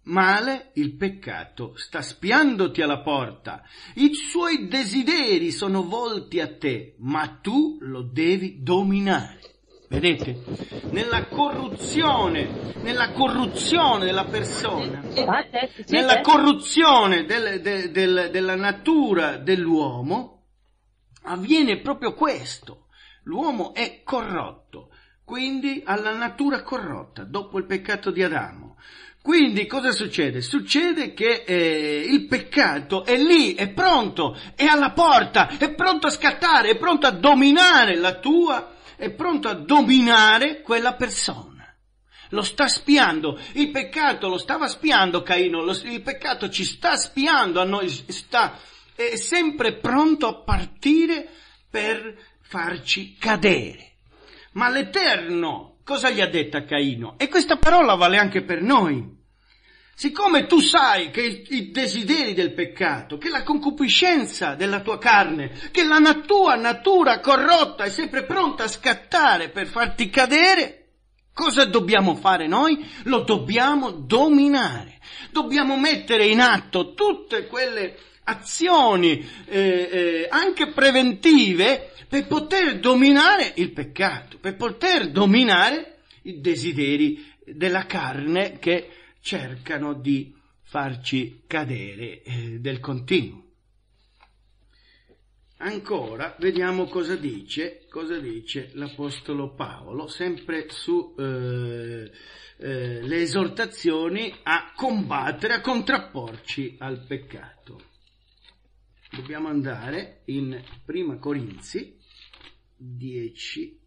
male il peccato sta spiandoti alla porta, i suoi desideri sono volti a te, ma tu lo devi dominare. Vedete? Nella corruzione, nella corruzione della persona, eh, eh, eh, nella corruzione del, del, del, della natura dell'uomo, avviene proprio questo. L'uomo è corrotto, quindi ha la natura corrotta dopo il peccato di Adamo. Quindi cosa succede? Succede che eh, il peccato è lì, è pronto, è alla porta, è pronto a scattare, è pronto a dominare la tua è pronto a dominare quella persona. Lo sta spiando, il peccato lo stava spiando Caino, lo, il peccato ci sta spiando a noi, sta, è sempre pronto a partire per farci cadere. Ma l'Eterno cosa gli ha detto a Caino? E questa parola vale anche per noi. Siccome tu sai che i desideri del peccato, che la concupiscenza della tua carne, che la tua natura corrotta è sempre pronta a scattare per farti cadere, cosa dobbiamo fare noi? Lo dobbiamo dominare. Dobbiamo mettere in atto tutte quelle azioni, eh, eh, anche preventive, per poter dominare il peccato, per poter dominare i desideri della carne che cercano di farci cadere eh, del continuo. Ancora vediamo cosa dice, cosa dice l'Apostolo Paolo, sempre sulle eh, eh, esortazioni a combattere, a contrapporci al peccato. Dobbiamo andare in Prima Corinzi 10,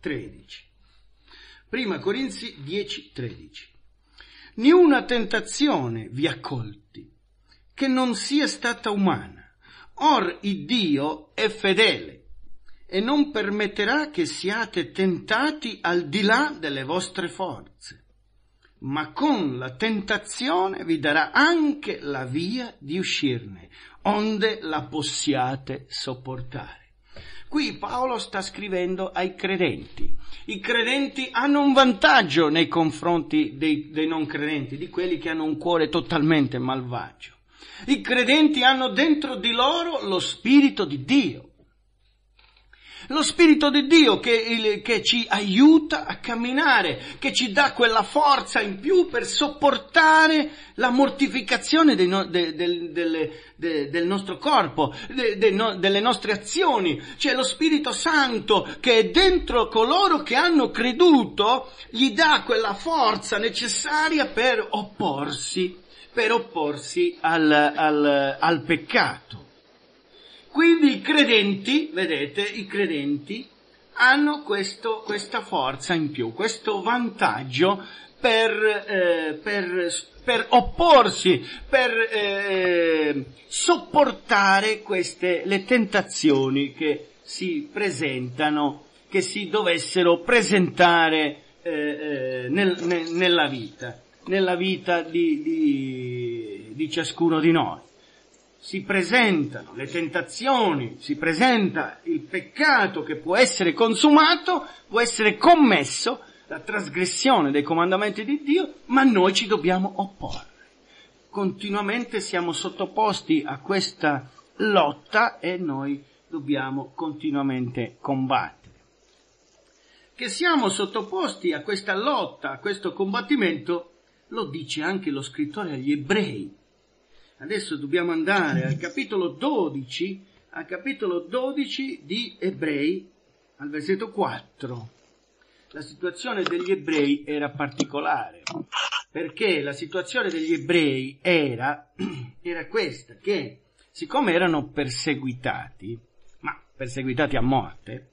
13. Prima Corinzi 10, 13 niuna tentazione vi ha colti, che non sia stata umana. Or Iddio è fedele e non permetterà che siate tentati al di là delle vostre forze, ma con la tentazione vi darà anche la via di uscirne, onde la possiate sopportare. Qui Paolo sta scrivendo ai credenti. I credenti hanno un vantaggio nei confronti dei, dei non credenti, di quelli che hanno un cuore totalmente malvagio. I credenti hanno dentro di loro lo Spirito di Dio lo Spirito di Dio che, che, ci aiuta a camminare, che ci dà quella forza in più per sopportare la mortificazione no, de, de, de, del nostro corpo, no, delle nostre azioni. C'è cioè, lo Spirito Santo che è dentro coloro che hanno creduto, gli dà quella forza necessaria per opporsi, per opporsi al, al, al peccato. Quindi i credenti, vedete, i credenti hanno questo, questa forza in più, questo vantaggio per, eh, per, per opporsi, per eh, sopportare queste, le tentazioni che si presentano, che si dovessero presentare eh, eh nel, ne, nella vita, nella vita di, di, di ciascuno di noi si presentano le tentazioni, si presenta il peccato che può essere consumato, può essere commesso, la trasgressione dei comandamenti di Dio, ma noi ci dobbiamo opporre. Continuamente siamo sottoposti a questa lotta e noi dobbiamo continuamente combattere. Che siamo sottoposti a questa lotta, a questo combattimento, lo dice anche lo scrittore agli ebrei, Adesso dobbiamo andare al capitolo 12, al capitolo 12 di Ebrei, al versetto 4. La situazione degli ebrei era particolare, perché la situazione degli ebrei era, era questa, che siccome erano perseguitati, ma perseguitati a morte,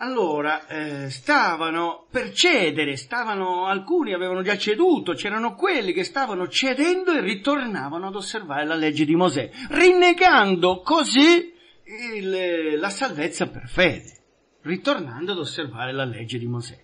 allora, eh, stavano per cedere, stavano, alcuni avevano già ceduto, c'erano quelli che stavano cedendo e ritornavano ad osservare la legge di Mosè, rinnegando così il, la salvezza per fede, ritornando ad osservare la legge di Mosè.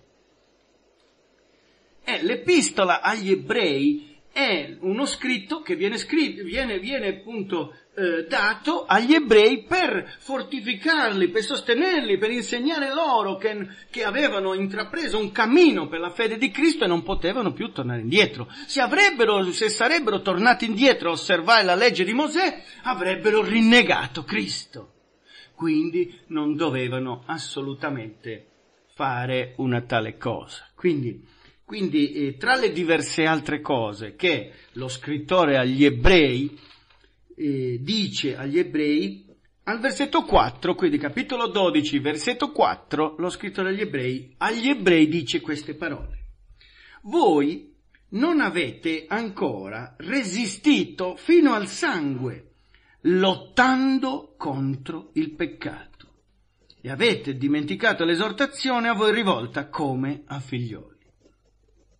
E eh, l'epistola agli ebrei è uno scritto che viene, scritto, viene, viene appunto eh, dato agli ebrei per fortificarli, per sostenerli, per insegnare loro che, che, avevano intrapreso un cammino per la fede di Cristo e non potevano più tornare indietro. Se, avrebbero, se sarebbero tornati indietro a osservare la legge di Mosè, avrebbero rinnegato Cristo. Quindi non dovevano assolutamente fare una tale cosa. Quindi, quindi eh, tra le diverse altre cose che lo scrittore agli ebrei eh, dice agli ebrei, al versetto 4, quindi capitolo 12, versetto 4, lo scrittore agli ebrei, agli ebrei dice queste parole. Voi non avete ancora resistito fino al sangue, lottando contro il peccato. E avete dimenticato l'esortazione a voi rivolta come a figlioli.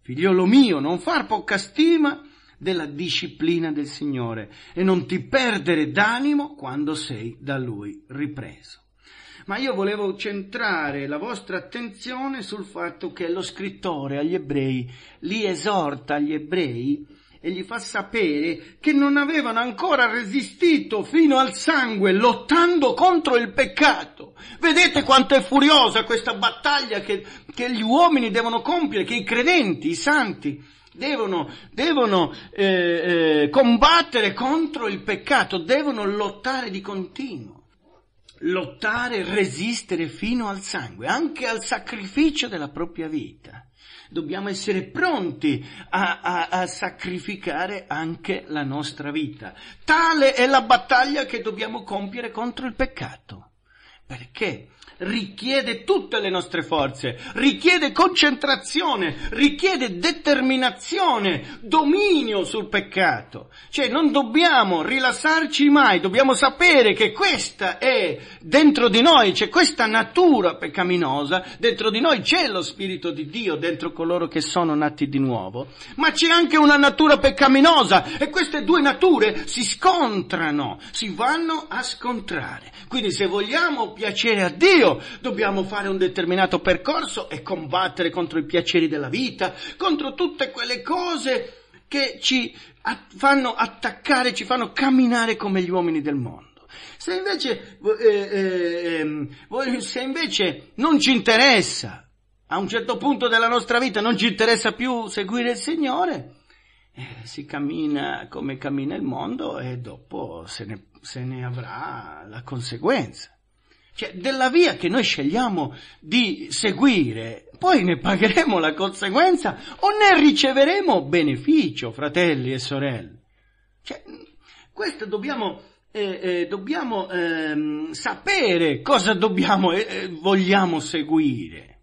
Figliolo mio, non far poca stima della disciplina del Signore e non ti perdere d'animo quando sei da Lui ripreso. Ma io volevo centrare la vostra attenzione sul fatto che lo scrittore agli ebrei li esorta agli ebrei e gli fa sapere che non avevano ancora resistito fino al sangue lottando contro il peccato. Vedete quanto è furiosa questa battaglia che, che gli uomini devono compiere, che i credenti, i santi, devono, devono eh, eh, combattere contro il peccato, devono lottare di continuo lottare, resistere fino al sangue, anche al sacrificio della propria vita. Dobbiamo essere pronti a, a, a, sacrificare anche la nostra vita. Tale è la battaglia che dobbiamo compiere contro il peccato. Perché richiede tutte le nostre forze, richiede concentrazione, richiede determinazione, dominio sul peccato. Cioè non dobbiamo rilassarci mai, dobbiamo sapere che questa è dentro di noi, c'è questa natura peccaminosa, dentro di noi c'è lo Spirito di Dio, dentro coloro che sono nati di nuovo, ma c'è anche una natura peccaminosa e queste due nature si scontrano, si vanno a scontrare. Quindi se vogliamo piacere a Dio, dobbiamo fare un determinato percorso e combattere contro i piaceri della vita, contro tutte quelle cose che ci fanno attaccare, ci fanno camminare come gli uomini del mondo. Se invece, eh, eh, ehm, se invece non ci interessa, a un certo punto della nostra vita non ci interessa più seguire il Signore, eh, si cammina come cammina il mondo e dopo se ne, se ne avrà la conseguenza. Cioè, della via che noi scegliamo di seguire, poi ne pagheremo la conseguenza o ne riceveremo beneficio, fratelli e sorelle. Cioè, questo dobbiamo, eh, eh, dobbiamo eh, sapere cosa dobbiamo e vogliamo seguire.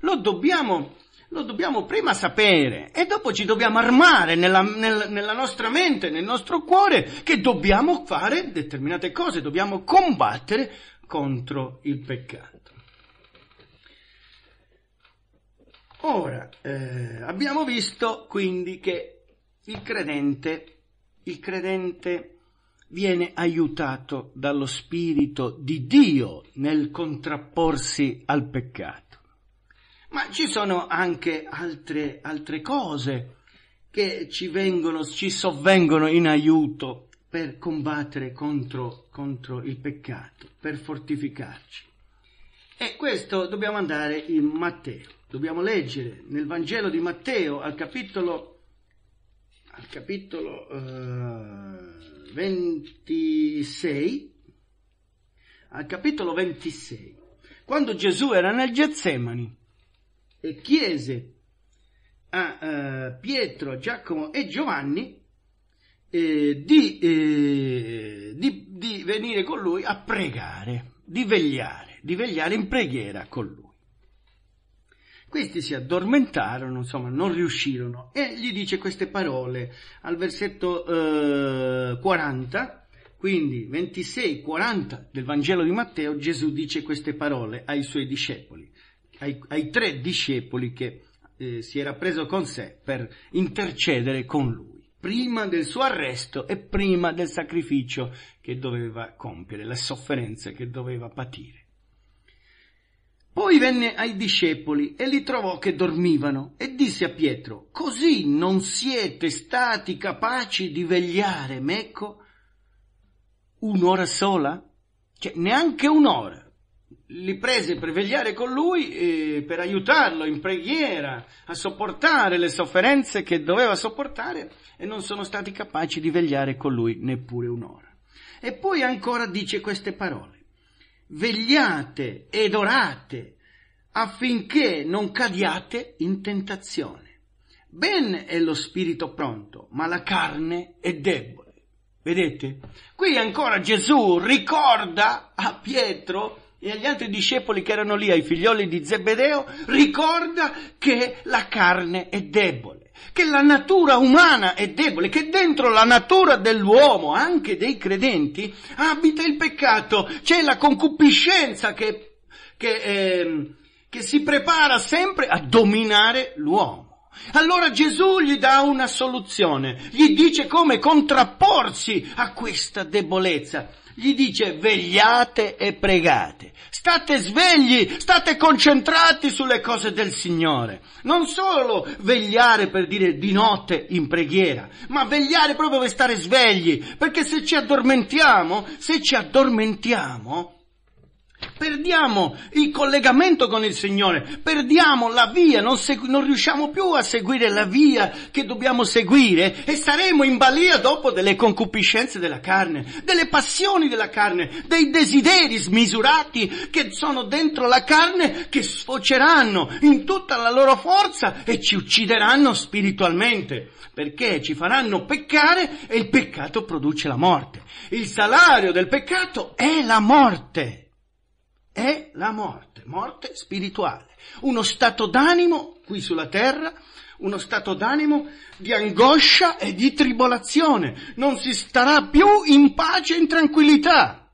Lo dobbiamo, lo dobbiamo, prima sapere e dopo ci dobbiamo armare nella, nel, nella nostra mente, nel nostro cuore, che dobbiamo fare determinate cose, dobbiamo combattere contro il peccato. Ora, eh, abbiamo visto quindi che il credente, il credente viene aiutato dallo Spirito di Dio nel contrapporsi al peccato. Ma ci sono anche altre, altre cose che ci vengono, ci sovvengono in aiuto per combattere contro, contro il peccato per fortificarci. E questo dobbiamo andare in Matteo. Dobbiamo leggere nel Vangelo di Matteo al capitolo, al capitolo uh, eh, 26, al capitolo 26, quando Gesù era nel Getsemani e chiese a uh, Pietro, Giacomo e Giovanni eh, di, eh, di, di venire con lui a pregare, di vegliare, di vegliare in preghiera con lui. Questi si addormentarono, insomma, non riuscirono e gli dice queste parole al versetto eh, 40, quindi 26-40 del Vangelo di Matteo, Gesù dice queste parole ai suoi discepoli, ai, ai tre discepoli che eh, si era preso con sé per intercedere con lui prima del suo arresto e prima del sacrificio che doveva compiere, le sofferenze che doveva patire. Poi venne ai discepoli e li trovò che dormivano e disse a Pietro, così non siete stati capaci di vegliare, mecco, un'ora sola? Cioè, neanche un'ora li prese per vegliare con lui, per aiutarlo in preghiera a sopportare le sofferenze che doveva sopportare e non sono stati capaci di vegliare con lui neppure un'ora. E poi ancora dice queste parole. Vegliate ed orate affinché non cadiate in tentazione. Ben è lo spirito pronto, ma la carne è debole. Vedete? Qui ancora Gesù ricorda a Pietro e agli altri discepoli che erano lì, ai figlioli di Zebedeo, ricorda che la carne è debole, che la natura umana è debole, che dentro la natura dell'uomo, anche dei credenti, abita il peccato, c'è la concupiscenza che, che, eh, che si prepara sempre a dominare l'uomo. Allora Gesù gli dà una soluzione, gli dice come contrapporsi a questa debolezza gli dice vegliate e pregate. State svegli, state concentrati sulle cose del Signore. Non solo vegliare per dire di notte in preghiera, ma vegliare proprio per stare svegli, perché se ci addormentiamo, se ci addormentiamo, perdiamo il collegamento con il Signore, perdiamo la via, non, segu- non riusciamo più a seguire la via che dobbiamo seguire e saremo in balia dopo delle concupiscenze della carne, delle passioni della carne, dei desideri smisurati che sono dentro la carne che sfoceranno in tutta la loro forza e ci uccideranno spiritualmente perché ci faranno peccare e il peccato produce la morte. Il salario del peccato è la morte è la morte, morte spirituale, uno stato d'animo qui sulla terra, uno stato d'animo di angoscia e di tribolazione, non si starà più in pace e in tranquillità.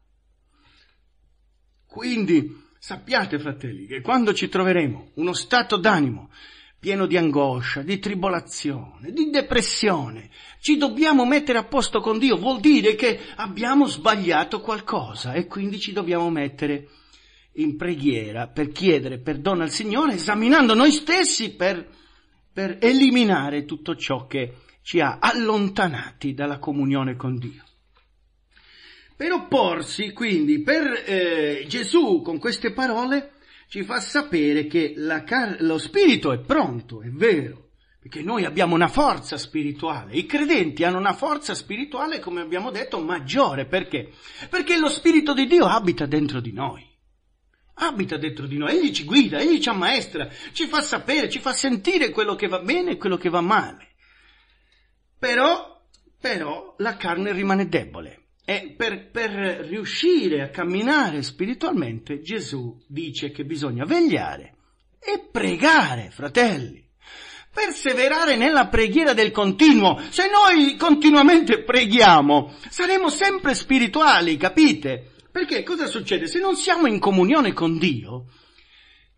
Quindi sappiate, fratelli, che quando ci troveremo uno stato d'animo pieno di angoscia, di tribolazione, di depressione, ci dobbiamo mettere a posto con Dio, vuol dire che abbiamo sbagliato qualcosa e quindi ci dobbiamo mettere in preghiera per chiedere perdono al Signore, esaminando noi stessi per, per eliminare tutto ciò che ci ha allontanati dalla comunione con Dio. Per opporsi, quindi, per eh, Gesù con queste parole ci fa sapere che car- lo spirito è pronto, è vero, perché noi abbiamo una forza spirituale, i credenti hanno una forza spirituale, come abbiamo detto, maggiore, perché? Perché lo spirito di Dio abita dentro di noi abita dentro di noi, egli ci guida, egli ci ammaestra, ci fa sapere, ci fa sentire quello che va bene e quello che va male. Però, però la carne rimane debole. E per, per riuscire a camminare spiritualmente Gesù dice che bisogna vegliare e pregare, fratelli perseverare nella preghiera del continuo. Se noi continuamente preghiamo, saremo sempre spirituali, capite? Perché cosa succede? Se non siamo in comunione con Dio,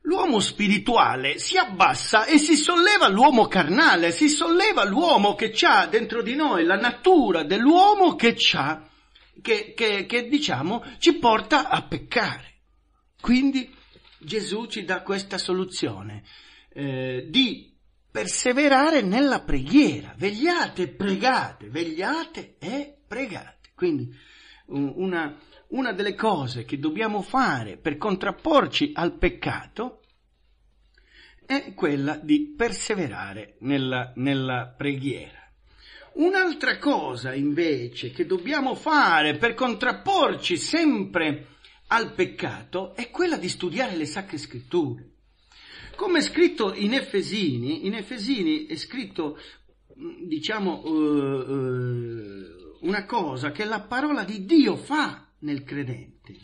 l'uomo spirituale si abbassa e si solleva l'uomo carnale, si solleva l'uomo che ha dentro di noi, la natura dell'uomo che ha, che, che, che diciamo ci porta a peccare. Quindi Gesù ci dà questa soluzione eh, di perseverare nella preghiera, vegliate e pregate, vegliate e pregate. Quindi una, una delle cose che dobbiamo fare per contrapporci al peccato è quella di perseverare nella, nella preghiera. Un'altra cosa invece che dobbiamo fare per contrapporci sempre al peccato è quella di studiare le sacre scritture. Come è scritto in Efesini, in Efesini è scritto, diciamo, eh, eh, una cosa che la parola di Dio fa nel credente.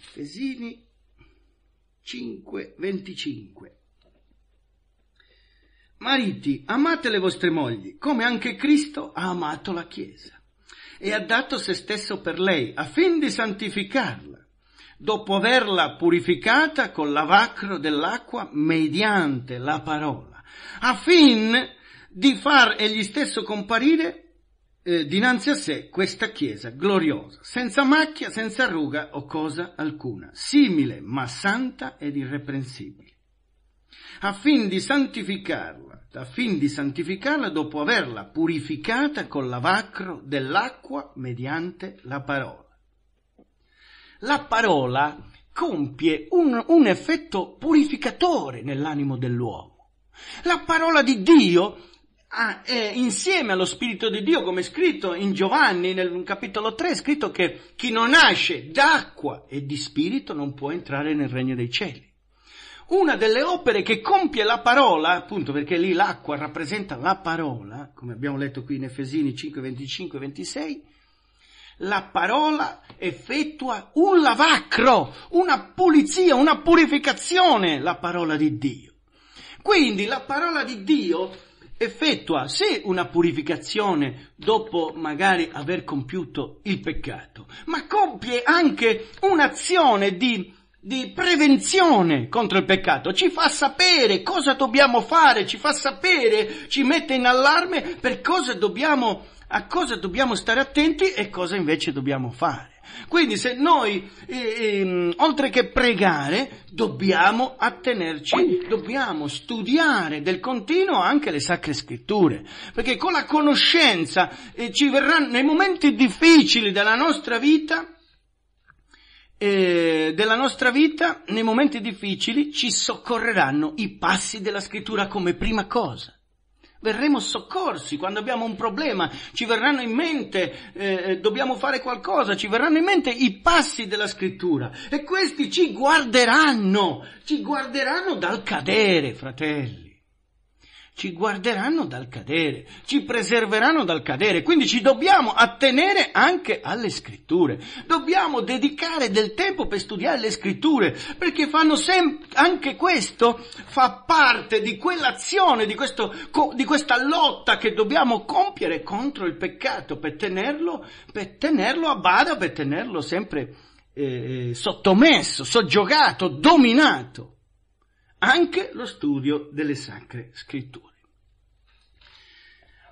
Efesini 5, 25. Mariti, amate le vostre mogli, come anche Cristo ha amato la Chiesa e ha dato se stesso per lei, affinché di santificarla, dopo averla purificata con l'avacro dell'acqua mediante la parola, affinché di far egli stesso comparire eh, dinanzi a sé questa chiesa gloriosa, senza macchia, senza ruga o cosa alcuna, simile ma santa ed irreprensibile, A fin di santificarla, a fin di santificarla dopo averla purificata col lavacro dell'acqua mediante la parola. La parola compie un, un effetto purificatore nell'animo dell'uomo. La parola di Dio Ah, insieme allo Spirito di Dio, come scritto in Giovanni nel capitolo 3, è scritto che chi non nasce d'acqua e di Spirito non può entrare nel regno dei cieli. Una delle opere che compie la parola, appunto perché lì l'acqua rappresenta la parola, come abbiamo letto qui in Efesini 5, 25 26, la parola effettua un lavacro, una pulizia, una purificazione, la parola di Dio. Quindi la parola di Dio effettua sì una purificazione dopo magari aver compiuto il peccato, ma compie anche un'azione di, di prevenzione contro il peccato, ci fa sapere cosa dobbiamo fare, ci fa sapere, ci mette in allarme per cosa dobbiamo a cosa dobbiamo stare attenti e cosa invece dobbiamo fare. Quindi se noi, eh, eh, oltre che pregare, dobbiamo attenerci, dobbiamo studiare del continuo anche le sacre scritture, perché con la conoscenza eh, ci verranno nei momenti difficili della nostra vita, eh, della nostra vita, nei momenti difficili ci soccorreranno i passi della scrittura come prima cosa. Verremo soccorsi quando abbiamo un problema, ci verranno in mente, eh, dobbiamo fare qualcosa, ci verranno in mente i passi della scrittura e questi ci guarderanno, ci guarderanno dal cadere, fratelli ci guarderanno dal cadere, ci preserveranno dal cadere, quindi ci dobbiamo attenere anche alle scritture, dobbiamo dedicare del tempo per studiare le scritture, perché fanno sem- anche questo fa parte di quell'azione, di, questo, di questa lotta che dobbiamo compiere contro il peccato, per tenerlo, per tenerlo a bada, per tenerlo sempre eh, eh sottomesso, soggiogato, dominato anche lo studio delle sacre scritture.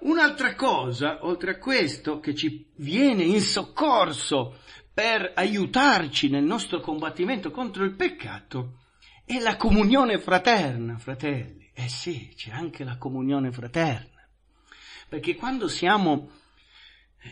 Un'altra cosa, oltre a questo, che ci viene in soccorso per aiutarci nel nostro combattimento contro il peccato, è la comunione fraterna, fratelli. Eh sì, c'è anche la comunione fraterna. Perché quando siamo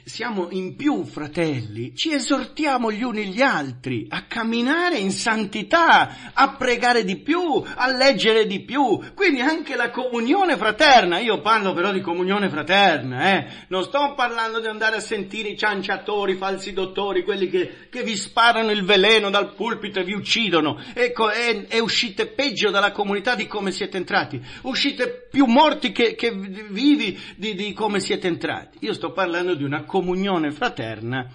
siamo in più fratelli, ci esortiamo gli uni gli altri a camminare in santità, a pregare di più, a leggere di più. Quindi anche la comunione fraterna, io parlo però di comunione fraterna, eh? non sto parlando di andare a sentire i cianciatori, i falsi dottori, quelli che, che, vi sparano il veleno dal pulpito e vi uccidono. Ecco, e, e uscite peggio dalla comunità di come siete entrati, uscite più morti che, che vivi di, di come siete entrati. Io sto parlando di una comunione fraterna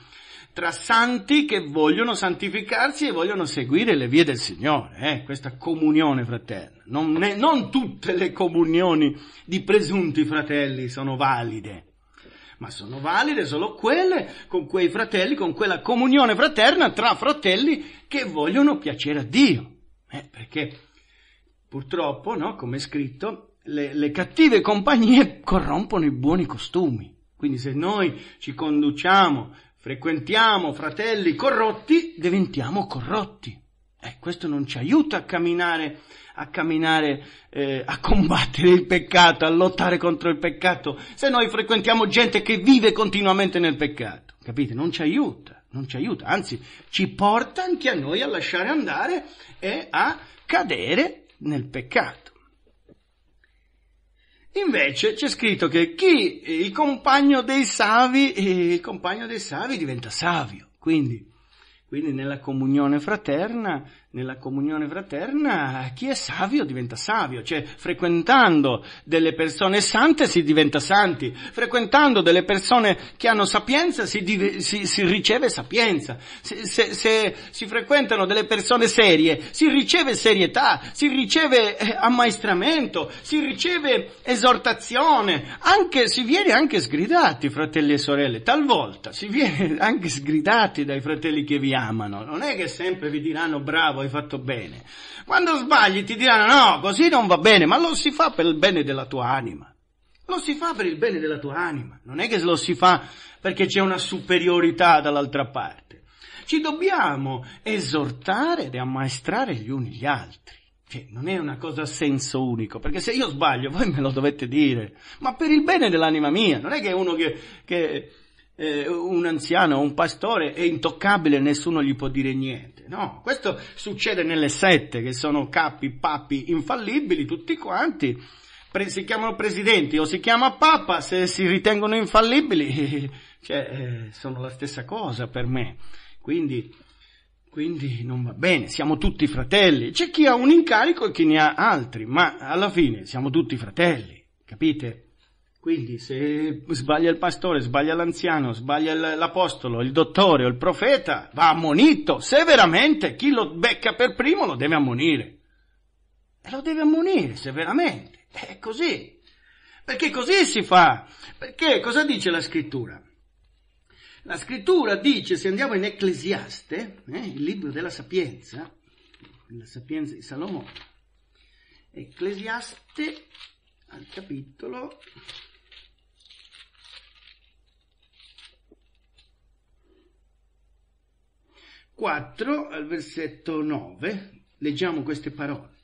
tra santi che vogliono santificarsi e vogliono seguire le vie del Signore, eh? questa comunione fraterna. Non, ne, non tutte le comunioni di presunti fratelli sono valide, ma sono valide solo quelle con quei fratelli, con quella comunione fraterna tra fratelli che vogliono piacere a Dio. Eh, perché purtroppo, no, come è scritto, le, le cattive compagnie corrompono i buoni costumi. Quindi se noi ci conduciamo, frequentiamo fratelli corrotti, diventiamo corrotti. E eh, questo non ci aiuta a camminare, a camminare, eh, a combattere il peccato, a lottare contro il peccato, se noi frequentiamo gente che vive continuamente nel peccato. Capite? Non ci aiuta, non ci aiuta, anzi ci porta anche a noi a lasciare andare e a cadere nel peccato. Invece c'è scritto che chi eh, il compagno dei savi, eh, il compagno dei savi diventa savio. Quindi, quindi nella comunione fraterna nella comunione fraterna, chi è savio diventa savio, cioè frequentando delle persone sante si diventa santi, frequentando delle persone che hanno sapienza si, di, si, si riceve sapienza, se, se, se, si frequentano delle persone serie si riceve serietà, si riceve eh, ammaestramento, si riceve esortazione, anche, si viene anche sgridati fratelli e sorelle, talvolta si viene anche sgridati dai fratelli che vi amano, non è che sempre vi diranno bravo, hai fatto bene. Quando sbagli ti diranno no, così non va bene, ma lo si fa per il bene della tua anima. Lo si fa per il bene della tua anima, non è che lo si fa perché c'è una superiorità dall'altra parte. Ci dobbiamo esortare ed ammaestrare gli uni gli altri. Cioè, non è una cosa a senso unico, perché se io sbaglio voi me lo dovete dire, ma per il bene dell'anima mia, non è che uno che, che eh, un anziano o un pastore è intoccabile e nessuno gli può dire niente. No, questo succede nelle sette che sono capi, papi infallibili, tutti quanti. Pre- si chiamano presidenti o si chiama papa, se si ritengono infallibili, cioè, eh, sono la stessa cosa per me. Quindi, quindi non va bene, siamo tutti fratelli. C'è chi ha un incarico e chi ne ha altri, ma alla fine siamo tutti fratelli, capite? Quindi se sbaglia il pastore, sbaglia l'anziano, sbaglia l'apostolo, il dottore o il profeta, va ammonito. Se veramente chi lo becca per primo lo deve ammonire. E lo deve ammonire, se veramente. È così. Perché così si fa. Perché cosa dice la scrittura? La scrittura dice, se andiamo in Ecclesiaste, eh, il libro della sapienza, la sapienza di Salomone, Ecclesiaste al capitolo 4 al versetto 9 leggiamo queste parole.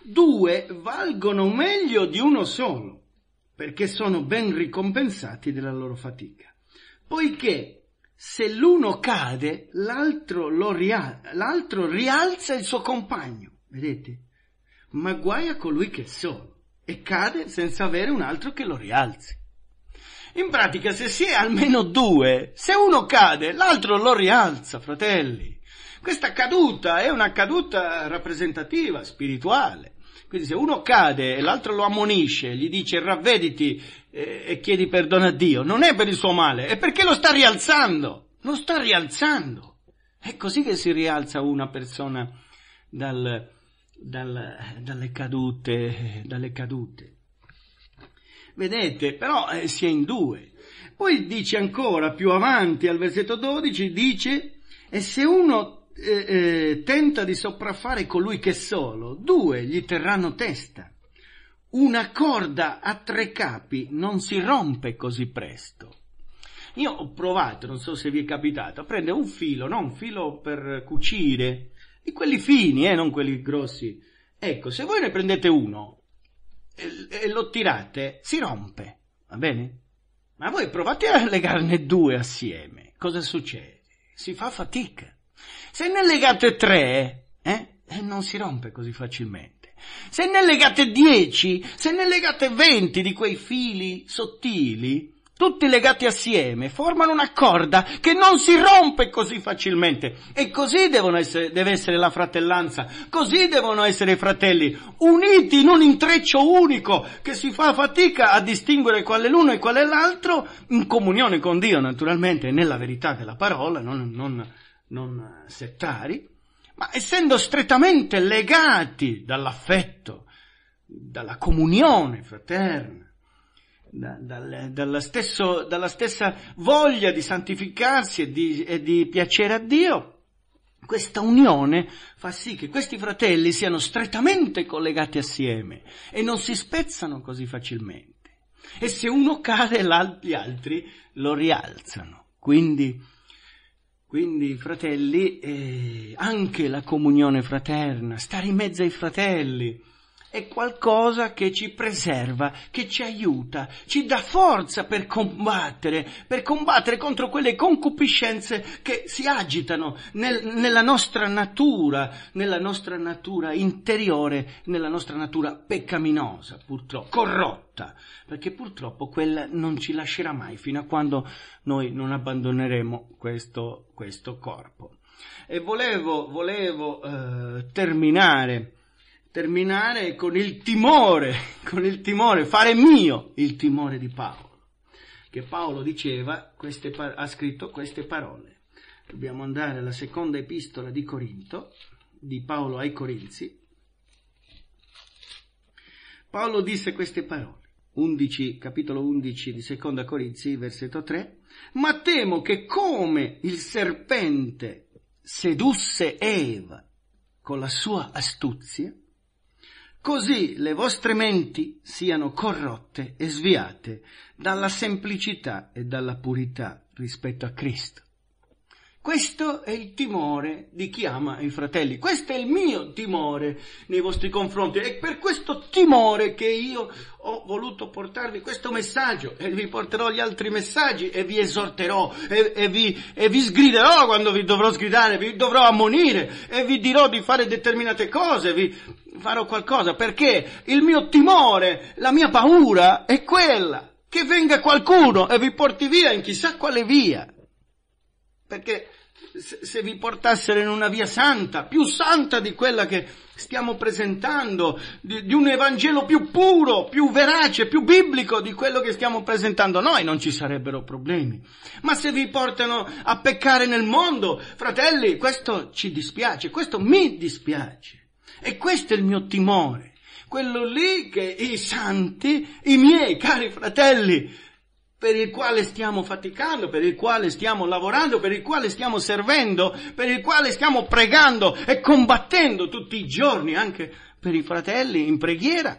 Due valgono meglio di uno solo, perché sono ben ricompensati della loro fatica. Poiché se l'uno cade, l'altro, rial- l'altro rialza il suo compagno, vedete? Ma guai a colui che è solo e cade senza avere un altro che lo rialzi. In pratica se si è almeno due, se uno cade, l'altro lo rialza, fratelli. Questa caduta è una caduta rappresentativa, spirituale. Quindi se uno cade e l'altro lo ammonisce, gli dice ravvediti e, eh, e chiedi perdono a Dio, non è per il suo male, è perché lo sta rialzando, lo sta rialzando. È così che si rialza una persona dal, dal, dalle cadute, dalle cadute. Vedete, però eh, si è in due. Poi dice ancora, più avanti al versetto 12, dice, e se uno eh, eh, tenta di sopraffare colui che è solo, due gli terranno testa. Una corda a tre capi non si rompe così presto. Io ho provato, non so se vi è capitato, a prendere un filo, no? Un filo per cucire, di quelli fini, eh, non quelli grossi. Ecco, se voi ne prendete uno, e lo tirate, si rompe, va bene? Ma voi provate a legarne due assieme, cosa succede? Si fa fatica. Se ne legate tre, eh, eh non si rompe così facilmente. Se ne legate dieci, se ne legate venti di quei fili sottili, tutti legati assieme, formano una corda che non si rompe così facilmente. E così essere, deve essere la fratellanza, così devono essere i fratelli, uniti in un intreccio unico che si fa fatica a distinguere qual è l'uno e qual è l'altro, in comunione con Dio naturalmente, nella verità della parola, non, non, non settari, ma essendo strettamente legati dall'affetto, dalla comunione fraterna dal, dalla, stesso, dalla, stessa voglia di santificarsi e di, e di piacere a Dio, questa unione fa sì che questi fratelli siano strettamente collegati assieme e non si spezzano così facilmente. E se uno cade, gli altri lo rialzano. Quindi, quindi fratelli, eh, anche la comunione fraterna, stare in mezzo ai fratelli, è qualcosa che ci preserva, che ci aiuta, ci dà forza per combattere, per combattere contro quelle concupiscenze che si agitano nel, nella nostra natura, nella nostra natura interiore, nella nostra natura peccaminosa, purtroppo, corrotta, perché purtroppo quella non ci lascerà mai fino a quando noi non abbandoneremo questo, questo corpo. E volevo, volevo eh, terminare terminare con il timore, con il timore, fare mio il timore di Paolo. Che Paolo diceva, queste, ha scritto queste parole. Dobbiamo andare alla seconda epistola di Corinto, di Paolo ai Corinzi. Paolo disse queste parole. 11, capitolo 11 di Seconda Corinzi, versetto 3, ma temo che come il serpente sedusse Eva con la sua astuzia, così le vostre menti siano corrotte e sviate dalla semplicità e dalla purità rispetto a Cristo. Questo è il timore di chi ama i fratelli, questo è il mio timore nei vostri confronti. È per questo timore che io ho voluto portarvi questo messaggio e vi porterò gli altri messaggi e vi esorterò e, e, vi, e vi sgriderò quando vi dovrò sgridare, vi dovrò ammonire e vi dirò di fare determinate cose, vi farò qualcosa perché il mio timore, la mia paura è quella che venga qualcuno e vi porti via in chissà quale via perché se vi portassero in una via santa, più santa di quella che stiamo presentando, di, di, un Evangelo più puro, più verace, più biblico di quello che stiamo presentando noi, non ci sarebbero problemi. Ma se vi portano a peccare nel mondo, fratelli, questo ci dispiace, questo mi dispiace. E questo è il mio timore, quello lì che i santi, i miei cari fratelli, per il quale stiamo faticando, per il quale stiamo lavorando, per il quale stiamo servendo, per il quale stiamo pregando e combattendo tutti i giorni anche per i fratelli in preghiera,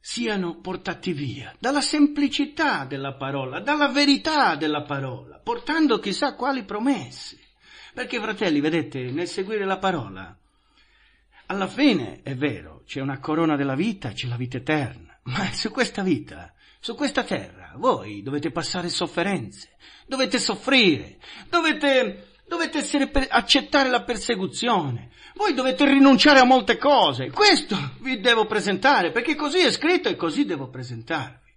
siano portati via dalla semplicità della parola, dalla verità della parola, portando chissà quali promesse. Perché fratelli, vedete, nel seguire la parola, alla fine è vero, c'è una corona della vita, c'è la vita eterna, ma su questa vita su questa terra voi dovete passare sofferenze, dovete soffrire, dovete, dovete essere, per, accettare la persecuzione, voi dovete rinunciare a molte cose. Questo vi devo presentare, perché così è scritto e così devo presentarvi.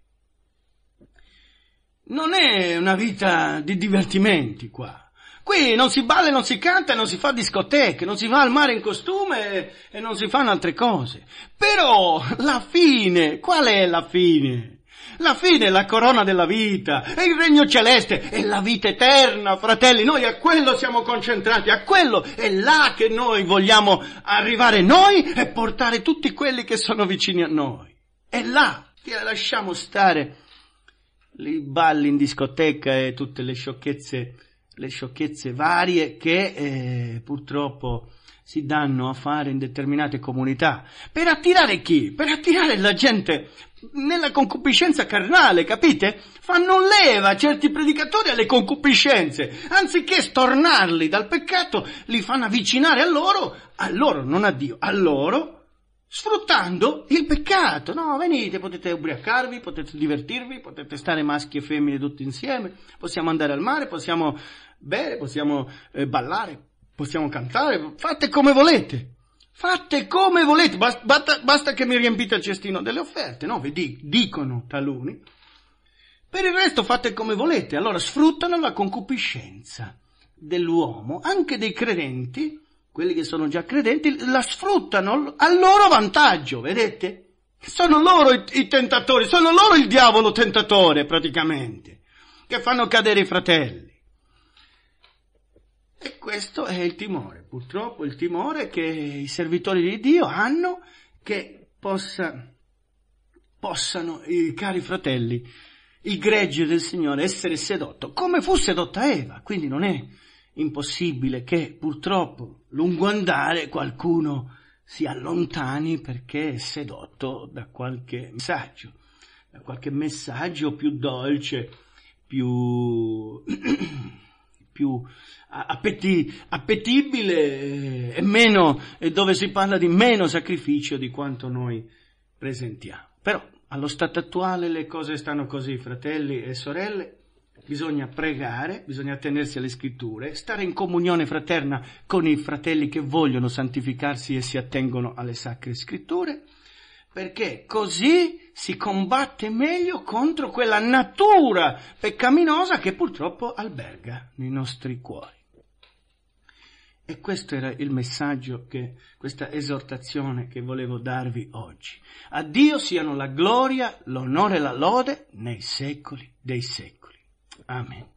Non è una vita di divertimenti qua. Qui non si balla, non si canta, non si fa discoteche, non si va al mare in costume e non si fanno altre cose. Però la fine, qual è la fine? La fine è la corona della vita, è il regno celeste, è la vita eterna, fratelli. Noi a quello siamo concentrati, a quello è là che noi vogliamo arrivare noi e portare tutti quelli che sono vicini a noi. È là che lasciamo stare i balli in discoteca e tutte le sciocchezze le sciocchezze varie che eh, purtroppo si danno a fare in determinate comunità. Per attirare chi? Per attirare la gente nella concupiscenza carnale, capite? Fanno leva certi predicatori alle concupiscenze, anziché stornarli dal peccato, li fanno avvicinare a loro, a loro, non a Dio, a loro, sfruttando il peccato. No, venite, potete ubriacarvi, potete divertirvi, potete stare maschi e femmine tutti insieme, possiamo andare al mare, possiamo bere, possiamo eh, ballare, possiamo cantare, fate come volete. Fate come volete, basta, basta che mi riempite il cestino delle offerte, no? Vi dicono taluni. Per il resto fate come volete, allora sfruttano la concupiscenza dell'uomo, anche dei credenti, quelli che sono già credenti, la sfruttano al loro vantaggio, vedete? Sono loro i, i tentatori, sono loro il diavolo tentatore praticamente, che fanno cadere i fratelli. E questo è il timore, purtroppo il timore che i servitori di Dio hanno che possa, possano i cari fratelli, il greggi del Signore, essere sedotto, come fu sedotta Eva, quindi non è impossibile che purtroppo lungo andare qualcuno si allontani perché è sedotto da qualche messaggio, da qualche messaggio più dolce, più, più appeti, appetibile e meno, e dove si parla di meno sacrificio di quanto noi presentiamo. Però allo stato attuale le cose stanno così, fratelli e sorelle, Bisogna pregare, bisogna attenersi alle scritture, stare in comunione fraterna con i fratelli che vogliono santificarsi e si attengono alle sacre scritture, perché così si combatte meglio contro quella natura peccaminosa che purtroppo alberga nei nostri cuori. E questo era il messaggio che, questa esortazione che volevo darvi oggi. A Dio siano la gloria, l'onore e la lode nei secoli dei secoli. Amén.